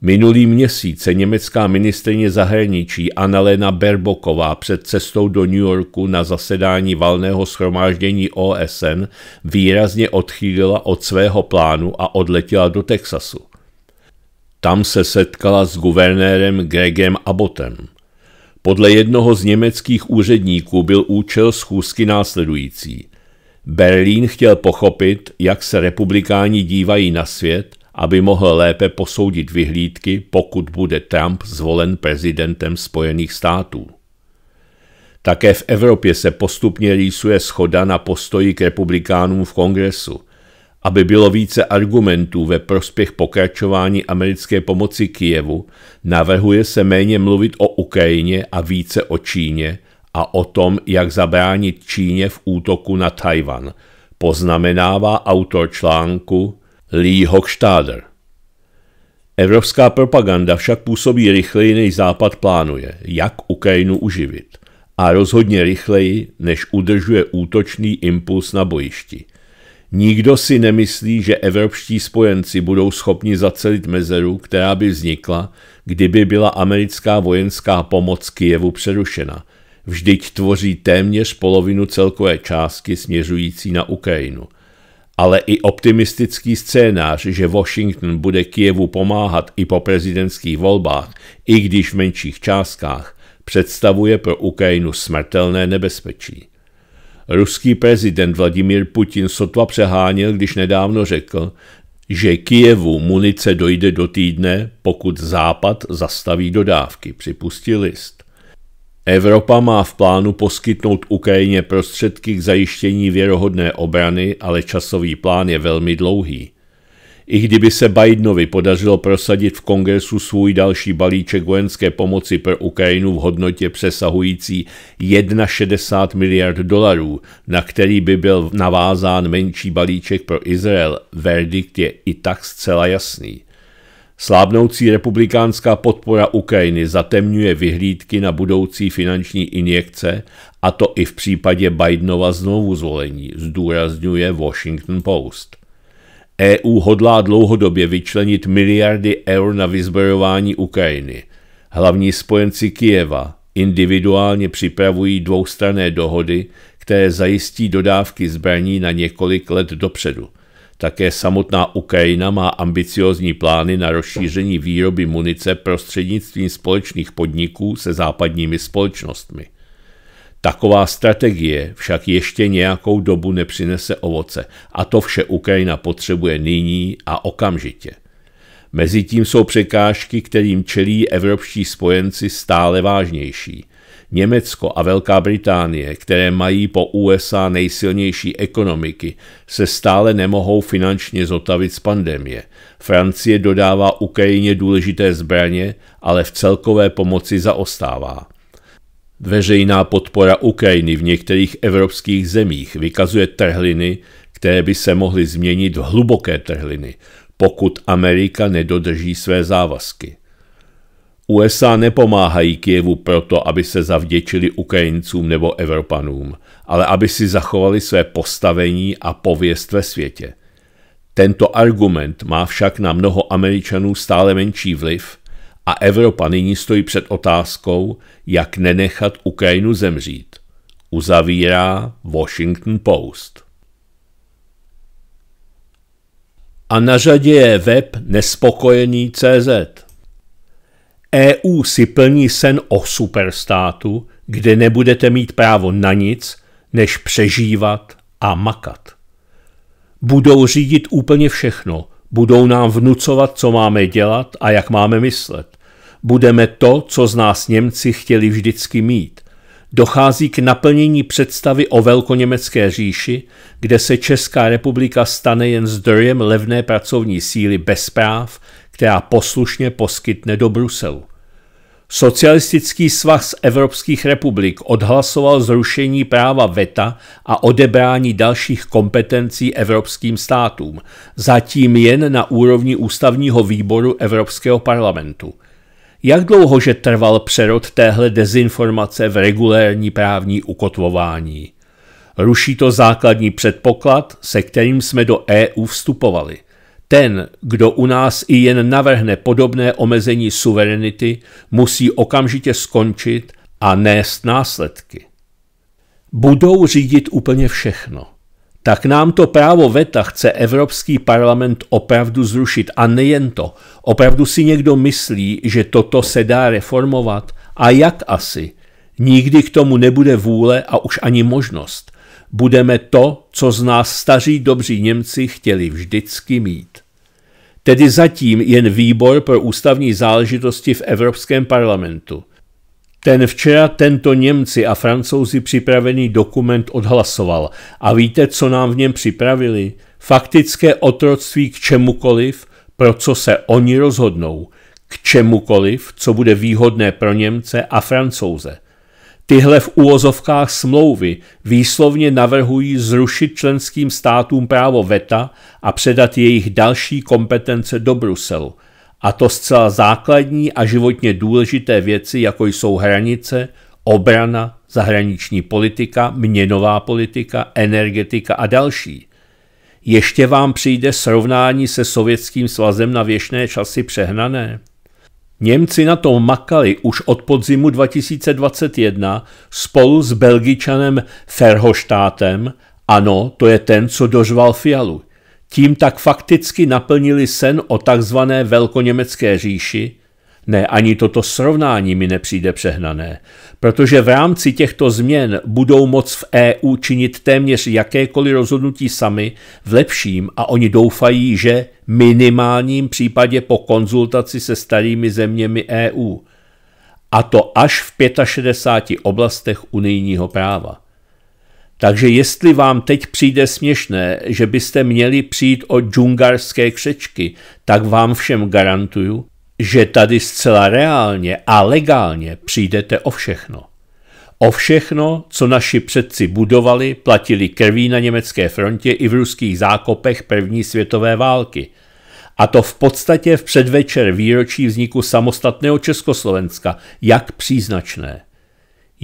Minulý měsíc se německá ministrině zahraničí Annalena Berboková před cestou do New Yorku na zasedání valného schromáždění OSN výrazně odchýlila od svého plánu a odletěla do Texasu. Tam se setkala s guvernérem Gregem Abbottem. Podle jednoho z německých úředníků byl účel schůzky následující. Berlín chtěl pochopit, jak se republikáni dívají na svět, aby mohl lépe posoudit vyhlídky, pokud bude Trump zvolen prezidentem Spojených států. Také v Evropě se postupně rýsuje schoda na postoji k republikánům v kongresu – aby bylo více argumentů ve prospěch pokračování americké pomoci Kijevu, navrhuje se méně mluvit o Ukrajině a více o Číně a o tom, jak zabránit Číně v útoku na Tajvan, poznamenává autor článku Lee Hochstader. Evropská propaganda však působí rychleji, než Západ plánuje, jak Ukrajinu uživit, a rozhodně rychleji, než udržuje útočný impuls na bojišti – Nikdo si nemyslí, že evropští spojenci budou schopni zacelit mezeru, která by vznikla, kdyby byla americká vojenská pomoc Kijevu přerušena. Vždyť tvoří téměř polovinu celkové částky směřující na Ukrajinu. Ale i optimistický scénář, že Washington bude Kijevu pomáhat i po prezidentských volbách, i když v menších částkách, představuje pro Ukrajinu smrtelné nebezpečí. Ruský prezident Vladimír Putin sotva přeháněl, když nedávno řekl, že Kijevu munice dojde do týdne, pokud Západ zastaví dodávky, připustil list. Evropa má v plánu poskytnout Ukrajině prostředky k zajištění věrohodné obrany, ale časový plán je velmi dlouhý. I kdyby se Bidenovi podařilo prosadit v kongresu svůj další balíček vojenské pomoci pro Ukrajinu v hodnotě přesahující 1,60 miliard dolarů, na který by byl navázán menší balíček pro Izrael, verdikt je i tak zcela jasný. Slábnoucí republikánská podpora Ukrajiny zatemňuje vyhlídky na budoucí finanční injekce, a to i v případě Bidenova znovu zvolení, zdůrazňuje Washington Post. EU hodlá dlouhodobě vyčlenit miliardy eur na vyzbrojování Ukrajiny. Hlavní spojenci Kijeva individuálně připravují dvoustranné dohody, které zajistí dodávky zbraní na několik let dopředu. Také samotná Ukrajina má ambiciozní plány na rozšíření výroby munice prostřednictvím společných podniků se západními společnostmi. Taková strategie však ještě nějakou dobu nepřinese ovoce a to vše Ukrajina potřebuje nyní a okamžitě. Mezitím jsou překážky, kterým čelí evropští spojenci stále vážnější. Německo a Velká Británie, které mají po USA nejsilnější ekonomiky, se stále nemohou finančně zotavit z pandemie. Francie dodává Ukrajině důležité zbraně, ale v celkové pomoci zaostává. Veřejná podpora Ukrajiny v některých evropských zemích vykazuje trhliny, které by se mohly změnit v hluboké trhliny, pokud Amerika nedodrží své závazky. USA nepomáhají Kijevu proto, aby se zavděčili Ukrajincům nebo Evropanům, ale aby si zachovali své postavení a pověst ve světě. Tento argument má však na mnoho Američanů stále menší vliv a Evropa nyní stojí před otázkou, jak nenechat Ukrajinu zemřít. Uzavírá Washington Post. A na řadě je web nespokojený CZ. EU si plní sen o superstátu, kde nebudete mít právo na nic, než přežívat a makat. Budou řídit úplně všechno, budou nám vnucovat, co máme dělat a jak máme myslet budeme to, co z nás Němci chtěli vždycky mít. Dochází k naplnění představy o velkoněmecké říši, kde se Česká republika stane jen zdrojem levné pracovní síly bez práv, která poslušně poskytne do Bruselu. Socialistický svaz evropských republik odhlasoval zrušení práva VETA a odebrání dalších kompetencí evropským státům, zatím jen na úrovni ústavního výboru Evropského parlamentu. Jak dlouhože trval přerod téhle dezinformace v regulérní právní ukotvování? Ruší to základní předpoklad, se kterým jsme do EU vstupovali. Ten, kdo u nás i jen navrhne podobné omezení suverenity, musí okamžitě skončit a nést následky. Budou řídit úplně všechno tak nám to právo VETA chce Evropský parlament opravdu zrušit. A nejen to. Opravdu si někdo myslí, že toto se dá reformovat? A jak asi? Nikdy k tomu nebude vůle a už ani možnost. Budeme to, co z nás staří dobří Němci chtěli vždycky mít. Tedy zatím jen výbor pro ústavní záležitosti v Evropském parlamentu. Ten včera tento Němci a Francouzi připravený dokument odhlasoval. A víte, co nám v něm připravili? Faktické otroctví k čemukoliv, pro co se oni rozhodnou. K čemukoliv, co bude výhodné pro Němce a Francouze. Tyhle v úvozovkách smlouvy výslovně navrhují zrušit členským státům právo VETA a předat jejich další kompetence do Bruselu – a to zcela základní a životně důležité věci, jako jsou hranice, obrana, zahraniční politika, měnová politika, energetika a další. Ještě vám přijde srovnání se sovětským svazem na věšné časy přehnané? Němci na tom makali už od podzimu 2021 spolu s belgičanem Ferhoštátem, ano, to je ten, co dožval Fialu, tím tak fakticky naplnili sen o takzvané velkoněmecké říši, ne, ani toto srovnání mi nepřijde přehnané, protože v rámci těchto změn budou moc v EU činit téměř jakékoliv rozhodnutí sami v lepším a oni doufají, že minimálním případě po konzultaci se starými zeměmi EU. A to až v 65 oblastech unijního práva. Takže jestli vám teď přijde směšné, že byste měli přijít o džungarské křečky, tak vám všem garantuju, že tady zcela reálně a legálně přijdete o všechno. O všechno, co naši předci budovali, platili krví na německé frontě i v ruských zákopech první světové války. A to v podstatě v předvečer výročí vzniku samostatného Československa, jak příznačné.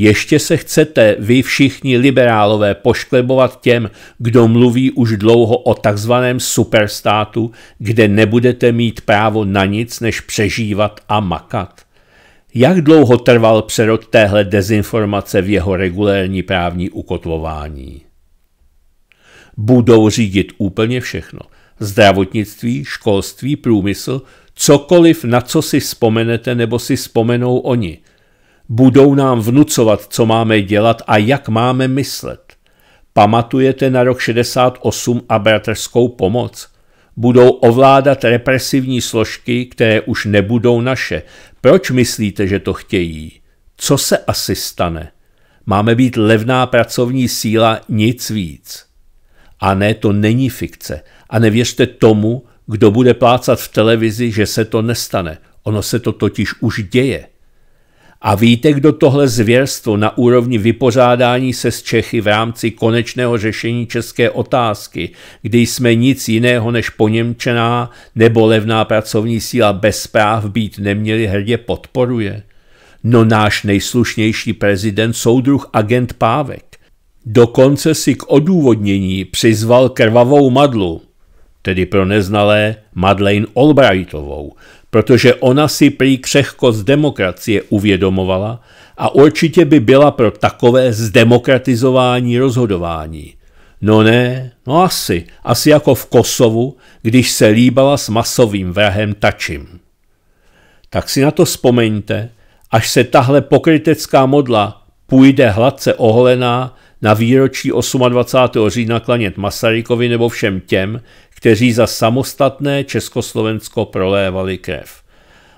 Ještě se chcete vy všichni liberálové pošklebovat těm, kdo mluví už dlouho o takzvaném superstátu, kde nebudete mít právo na nic, než přežívat a makat? Jak dlouho trval přerod téhle dezinformace v jeho regulérní právní ukotvování? Budou řídit úplně všechno. Zdravotnictví, školství, průmysl, cokoliv, na co si vzpomenete nebo si vzpomenou oni – budou nám vnucovat, co máme dělat a jak máme myslet. Pamatujete na rok 68 a bratrskou pomoc? Budou ovládat represivní složky, které už nebudou naše. Proč myslíte, že to chtějí? Co se asi stane? Máme být levná pracovní síla, nic víc. A ne, to není fikce. A nevěřte tomu, kdo bude plácat v televizi, že se to nestane. Ono se to totiž už děje. A víte, kdo tohle zvěrstvo na úrovni vypořádání se s Čechy v rámci konečného řešení české otázky, kdy jsme nic jiného než poněmčená nebo levná pracovní síla bez práv být neměli hrdě podporuje? No náš nejslušnější prezident soudruh agent Pávek. Dokonce si k odůvodnění přizval krvavou madlu, tedy pro neznalé Madeleine Albrightovou, protože ona si prý křehkost demokracie uvědomovala a určitě by byla pro takové zdemokratizování rozhodování. No ne, no asi, asi jako v Kosovu, když se líbala s masovým vrahem Tačim. Tak si na to vzpomeňte, až se tahle pokrytecká modla půjde hladce oholená na výročí 28. října klanět Masarykovi nebo všem těm, kteří za samostatné Československo prolévali krev.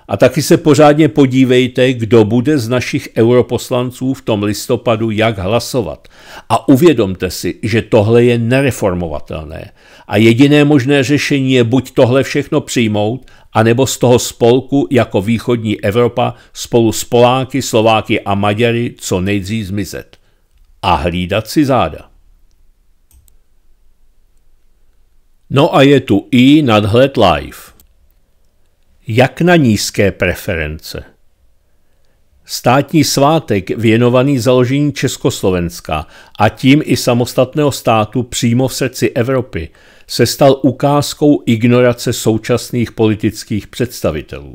A taky se pořádně podívejte, kdo bude z našich europoslanců v tom listopadu jak hlasovat. A uvědomte si, že tohle je nereformovatelné. A jediné možné řešení je buď tohle všechno přijmout, anebo z toho spolku jako východní Evropa spolu s Poláky, Slováky a Maďary co nejdřív zmizet. A hlídat si záda. No a je tu i nadhled live. Jak na nízké preference? Státní svátek věnovaný založení Československa a tím i samostatného státu přímo v srdci Evropy se stal ukázkou ignorace současných politických představitelů.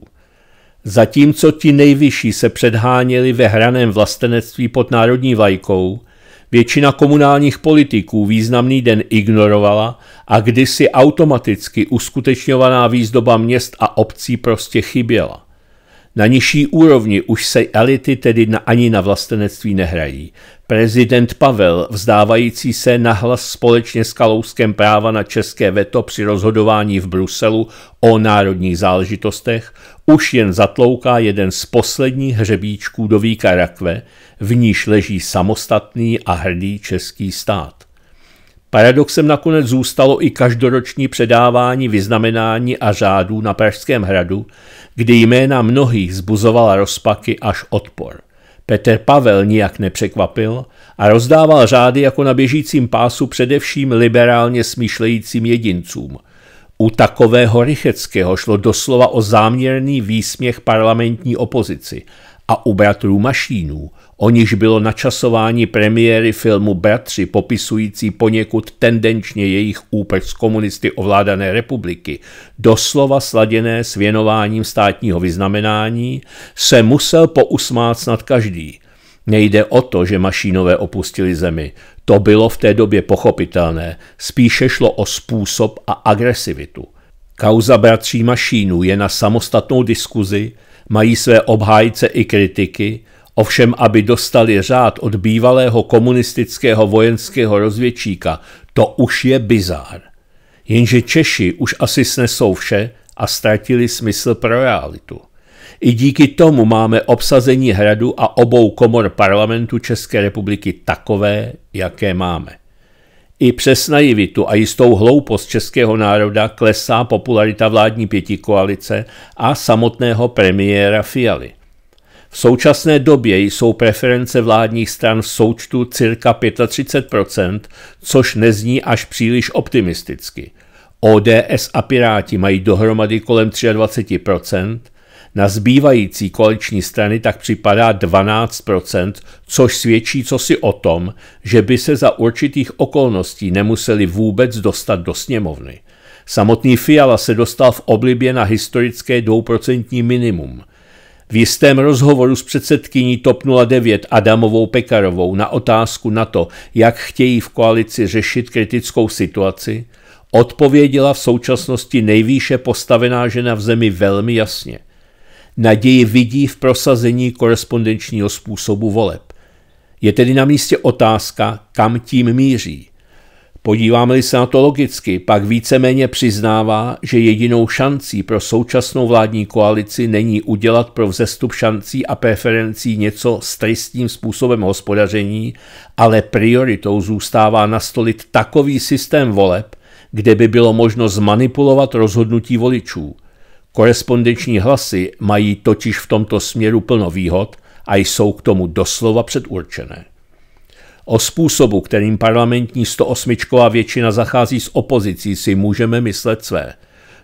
Zatímco ti nejvyšší se předháněli ve hraném vlastenectví pod národní vajkou – Většina komunálních politiků významný den ignorovala a kdysi automaticky uskutečňovaná výzdoba měst a obcí prostě chyběla. Na nižší úrovni už se elity tedy na, ani na vlastenectví nehrají. Prezident Pavel, vzdávající se nahlas společně s Kalouskem práva na české veto při rozhodování v Bruselu o národních záležitostech, už jen zatlouká jeden z posledních hřebíčků do víka rakve, v níž leží samostatný a hrdý český stát. Paradoxem nakonec zůstalo i každoroční předávání vyznamenání a řádů na Pražském hradu, kdy jména mnohých zbuzovala rozpaky až odpor. Petr Pavel nijak nepřekvapil a rozdával řády jako na běžícím pásu především liberálně smýšlejícím jedincům. U takového Rycheckého šlo doslova o záměrný výsměch parlamentní opozici a u bratrů Mašínů o níž bylo načasování premiéry filmu Bratři popisující poněkud tendenčně jejich úprk z komunisty ovládané republiky, doslova sladěné s věnováním státního vyznamenání, se musel pousmát snad každý. Nejde o to, že mašínové opustili zemi. To bylo v té době pochopitelné. Spíše šlo o způsob a agresivitu. Kauza bratří mašínů je na samostatnou diskuzi, mají své obhájce i kritiky, Ovšem, aby dostali řád od bývalého komunistického vojenského rozvědčíka, to už je bizár. Jenže Češi už asi snesou vše a ztratili smysl pro realitu. I díky tomu máme obsazení hradu a obou komor parlamentu České republiky takové, jaké máme. I přes naivitu a jistou hloupost českého národa klesá popularita vládní pěti koalice a samotného premiéra Fialy. V současné době jsou preference vládních stran v součtu cirka 35%, což nezní až příliš optimisticky. ODS a Piráti mají dohromady kolem 23%, na zbývající koaliční strany tak připadá 12%, což svědčí cosi o tom, že by se za určitých okolností nemuseli vůbec dostat do sněmovny. Samotný Fiala se dostal v oblibě na historické 2% minimum – v jistém rozhovoru s předsedkyní TOP 09 Adamovou Pekarovou na otázku na to, jak chtějí v koalici řešit kritickou situaci, odpověděla v současnosti nejvýše postavená žena v zemi velmi jasně. Naději vidí v prosazení korespondenčního způsobu voleb. Je tedy na místě otázka, kam tím míří – Podíváme-li se na to logicky, pak víceméně přiznává, že jedinou šancí pro současnou vládní koalici není udělat pro vzestup šancí a preferencí něco s tristním způsobem hospodaření, ale prioritou zůstává nastolit takový systém voleb, kde by bylo možno zmanipulovat rozhodnutí voličů. Korespondenční hlasy mají totiž v tomto směru plno výhod a jsou k tomu doslova předurčené. O způsobu, kterým parlamentní 108. většina zachází s opozicí, si můžeme myslet své.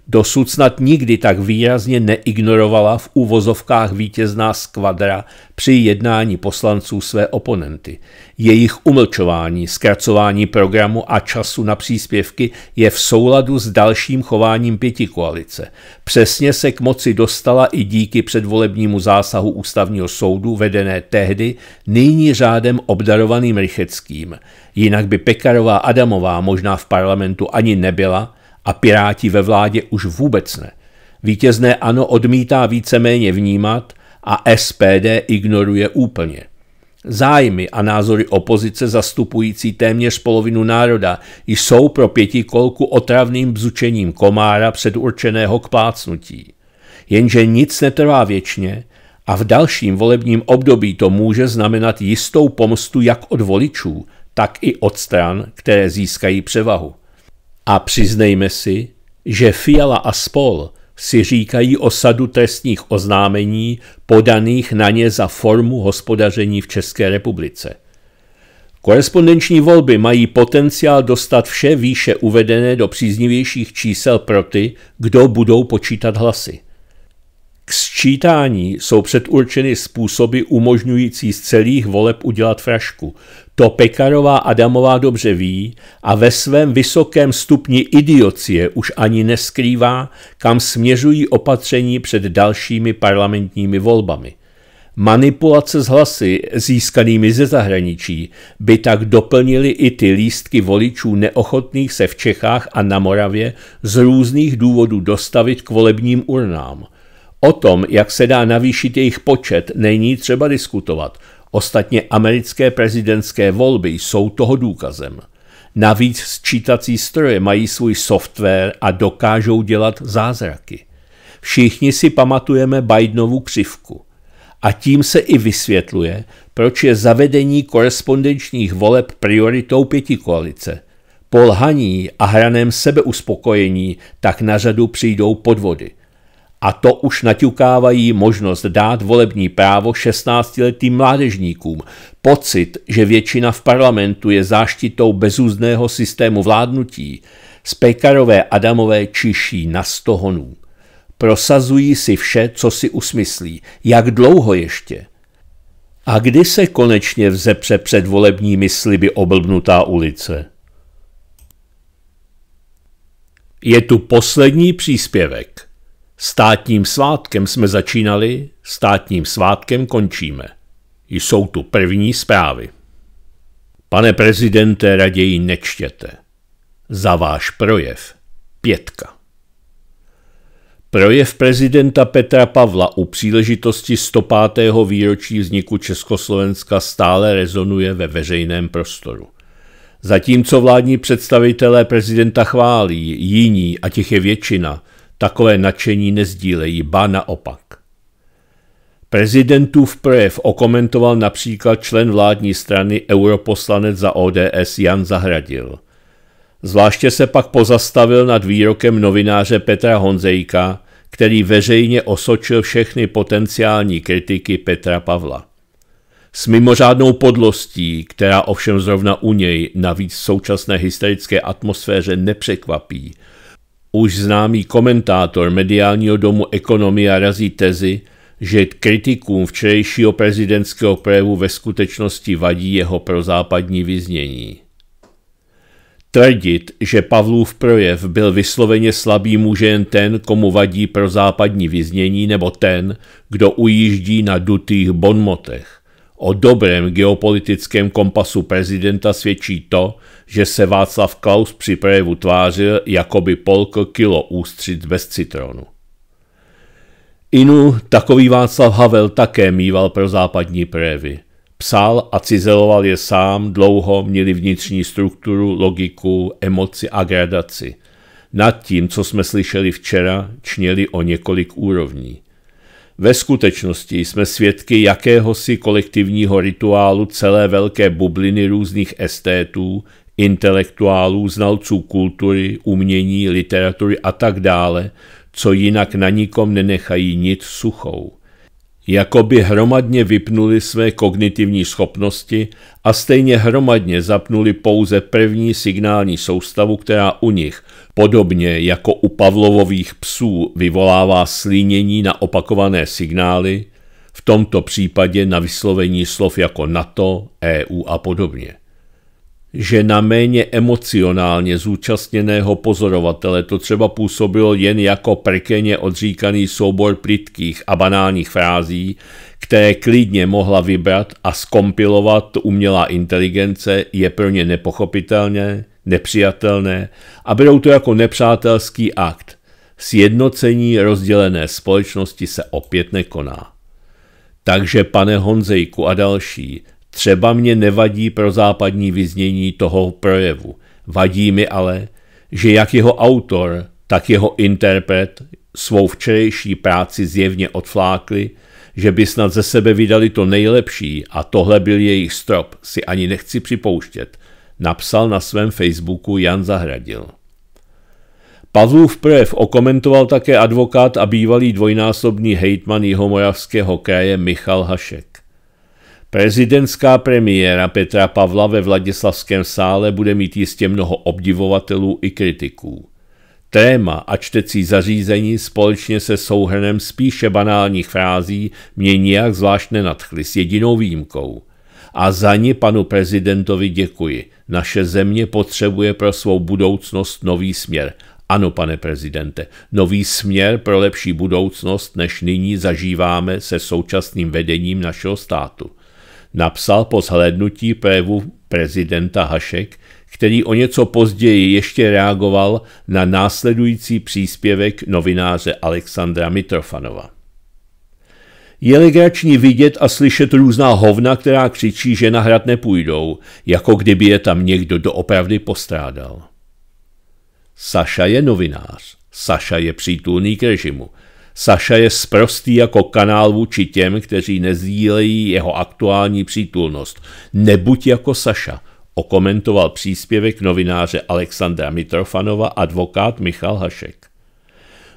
Dosud snad nikdy tak výrazně neignorovala v úvozovkách vítězná skvadra při jednání poslanců své oponenty. Jejich umlčování, zkracování programu a času na příspěvky je v souladu s dalším chováním pěti koalice. Přesně se k moci dostala i díky předvolebnímu zásahu ústavního soudu vedené tehdy nyní řádem obdarovaným Rycheckým. Jinak by Pekarová Adamová možná v parlamentu ani nebyla, a Piráti ve vládě už vůbec ne. Vítězné ANO odmítá víceméně vnímat a SPD ignoruje úplně. Zájmy a názory opozice zastupující téměř polovinu národa jsou pro pětikolku otravným bzučením komára předurčeného k plácnutí. Jenže nic netrvá věčně a v dalším volebním období to může znamenat jistou pomstu jak od voličů, tak i od stran, které získají převahu. A přiznejme si, že Fiala a spol si říkají osadu trestních oznámení podaných na ně za formu hospodaření v České republice. Korespondenční volby mají potenciál dostat vše výše uvedené do příznivějších čísel pro ty, kdo budou počítat hlasy. K sčítání jsou předurčeny způsoby umožňující z celých voleb udělat frašku, to Pekarová Adamová dobře ví a ve svém vysokém stupni idiocie už ani neskrývá, kam směřují opatření před dalšími parlamentními volbami. Manipulace s hlasy získanými ze zahraničí by tak doplnily i ty lístky voličů neochotných se v Čechách a na Moravě z různých důvodů dostavit k volebním urnám. O tom, jak se dá navýšit jejich počet, není třeba diskutovat – Ostatně americké prezidentské volby jsou toho důkazem. Navíc sčítací stroje mají svůj software a dokážou dělat zázraky. Všichni si pamatujeme Bidenovu křivku. A tím se i vysvětluje, proč je zavedení korespondenčních voleb prioritou pěti koalice. Po lhaní a hraném sebeuspokojení tak na řadu přijdou podvody – a to už naťukávají možnost dát volební právo 16-letým mládežníkům. Pocit, že většina v parlamentu je záštitou bezúzného systému vládnutí, z Pekarové Adamové čiší na stohonů. Prosazují si vše, co si usmyslí. Jak dlouho ještě? A kdy se konečně vzepře volebními sliby oblbnutá ulice? Je tu poslední příspěvek. Státním svátkem jsme začínali, státním svátkem končíme. Jsou tu první zprávy. Pane prezidente, raději nečtěte. Za váš projev pětka. Projev prezidenta Petra Pavla u příležitosti 105. výročí vzniku Československa stále rezonuje ve veřejném prostoru. Zatímco vládní představitelé prezidenta chválí, jiní, a těch je většina, takové nadšení nezdílejí, ba naopak. Prezidentův projev okomentoval například člen vládní strany europoslanec za ODS Jan Zahradil. Zvláště se pak pozastavil nad výrokem novináře Petra Honzejka, který veřejně osočil všechny potenciální kritiky Petra Pavla. S mimořádnou podlostí, která ovšem zrovna u něj navíc v současné historické atmosféře nepřekvapí, už známý komentátor mediálního domu Ekonomia razí tezi, že kritikům včerejšího prezidentského projevu ve skutečnosti vadí jeho prozápadní vyznění. Tvrdit, že Pavlův projev byl vysloveně slabý, může jen ten, komu vadí prozápadní vyznění, nebo ten, kdo ujíždí na dutých bonmotech. O dobrém geopolitickém kompasu prezidenta svědčí to, že se Václav Klaus při projevu tvářil, jako by polkl kilo ústřic bez citronu. Inu takový Václav Havel také mýval pro západní projevy. Psal a cizeloval je sám, dlouho měli vnitřní strukturu, logiku, emoci a gradaci. Nad tím, co jsme slyšeli včera, čněli o několik úrovní. Ve skutečnosti jsme svědky jakéhosi kolektivního rituálu celé velké bubliny různých estétů, intelektuálů, znalců kultury, umění, literatury a tak dále, co jinak na nikom nenechají nic suchou. Jako by hromadně vypnuli své kognitivní schopnosti a stejně hromadně zapnuli pouze první signální soustavu, která u nich, podobně jako u Pavlovových psů, vyvolává slínění na opakované signály, v tomto případě na vyslovení slov jako NATO, EU a podobně že na méně emocionálně zúčastněného pozorovatele to třeba působilo jen jako prkeně odříkaný soubor plitkých a banálních frází, které klidně mohla vybrat a skompilovat umělá inteligence, je pro ně nepochopitelné, nepřijatelné a berou to jako nepřátelský akt. Sjednocení rozdělené společnosti se opět nekoná. Takže, pane Honzejku a další, Třeba mě nevadí pro západní vyznění toho projevu. Vadí mi ale, že jak jeho autor, tak jeho interpret svou včerejší práci zjevně odflákli, že by snad ze sebe vydali to nejlepší a tohle byl jejich strop, si ani nechci připouštět, napsal na svém Facebooku Jan Zahradil. Pavlův projev okomentoval také advokát a bývalý dvojnásobný hejtman jihomoravského kraje Michal Hašek. Prezidentská premiéra Petra Pavla ve Vladislavském sále bude mít jistě mnoho obdivovatelů i kritiků. Téma a čtecí zařízení společně se souhrnem spíše banálních frází mě nijak zvlášť nenadchly s jedinou výjimkou. A za ní panu prezidentovi děkuji. Naše země potřebuje pro svou budoucnost nový směr. Ano, pane prezidente, nový směr pro lepší budoucnost, než nyní zažíváme se současným vedením našeho státu napsal po zhlédnutí projevu prezidenta Hašek, který o něco později ještě reagoval na následující příspěvek novináře Alexandra Mitrofanova. Je legrační vidět a slyšet různá hovna, která křičí, že na hrad nepůjdou, jako kdyby je tam někdo doopravdy postrádal. Saša je novinář, Saša je přítulný k režimu, Saša je sprostý jako kanál vůči těm, kteří nezdílejí jeho aktuální přítulnost. Nebuď jako Saša, okomentoval příspěvek novináře Alexandra Mitrofanova advokát Michal Hašek.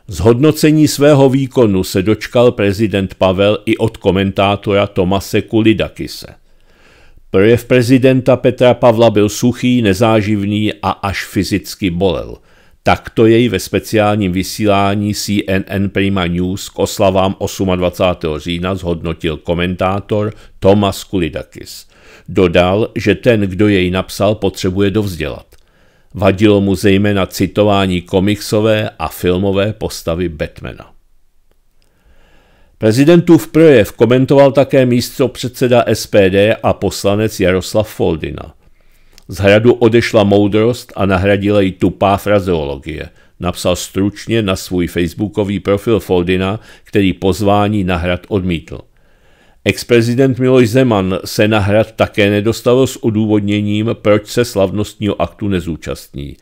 Zhodnocení svého výkonu se dočkal prezident Pavel i od komentátora Tomase Kulidakise. Projev prezidenta Petra Pavla byl suchý, nezáživný a až fyzicky bolel – tak to jej ve speciálním vysílání CNN Prima News k oslavám 28. října zhodnotil komentátor Thomas Kulidakis. Dodal, že ten, kdo jej napsal, potřebuje dovzdělat. Vadilo mu zejména citování komiksové a filmové postavy Batmana. Prezidentův projev komentoval také místo předseda SPD a poslanec Jaroslav Foldina – z hradu odešla moudrost a nahradila ji tupá frazeologie. Napsal stručně na svůj facebookový profil Foldina, který pozvání na hrad odmítl. Ex-prezident Miloš Zeman se na hrad také nedostavil s odůvodněním, proč se slavnostního aktu nezúčastní.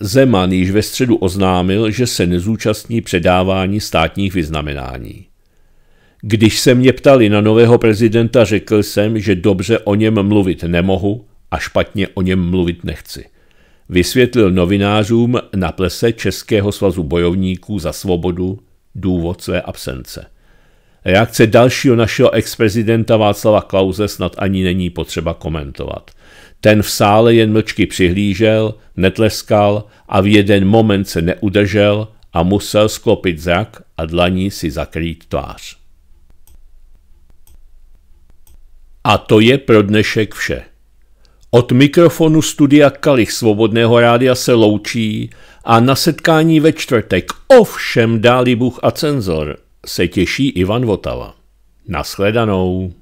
Zeman již ve středu oznámil, že se nezúčastní předávání státních vyznamenání. Když se mě ptali na nového prezidenta, řekl jsem, že dobře o něm mluvit nemohu, a špatně o něm mluvit nechci. Vysvětlil novinářům na plese Českého svazu bojovníků za svobodu důvod své absence. Reakce dalšího našeho ex-prezidenta Václava Klauze snad ani není potřeba komentovat. Ten v sále jen mlčky přihlížel, netleskal a v jeden moment se neudržel a musel sklopit zrak a dlaní si zakrýt tvář. A to je pro dnešek vše. Od mikrofonu studia Kalich Svobodného rádia se loučí a na setkání ve čtvrtek ovšem dáli Bůh a cenzor se těší Ivan Votava. Naschledanou.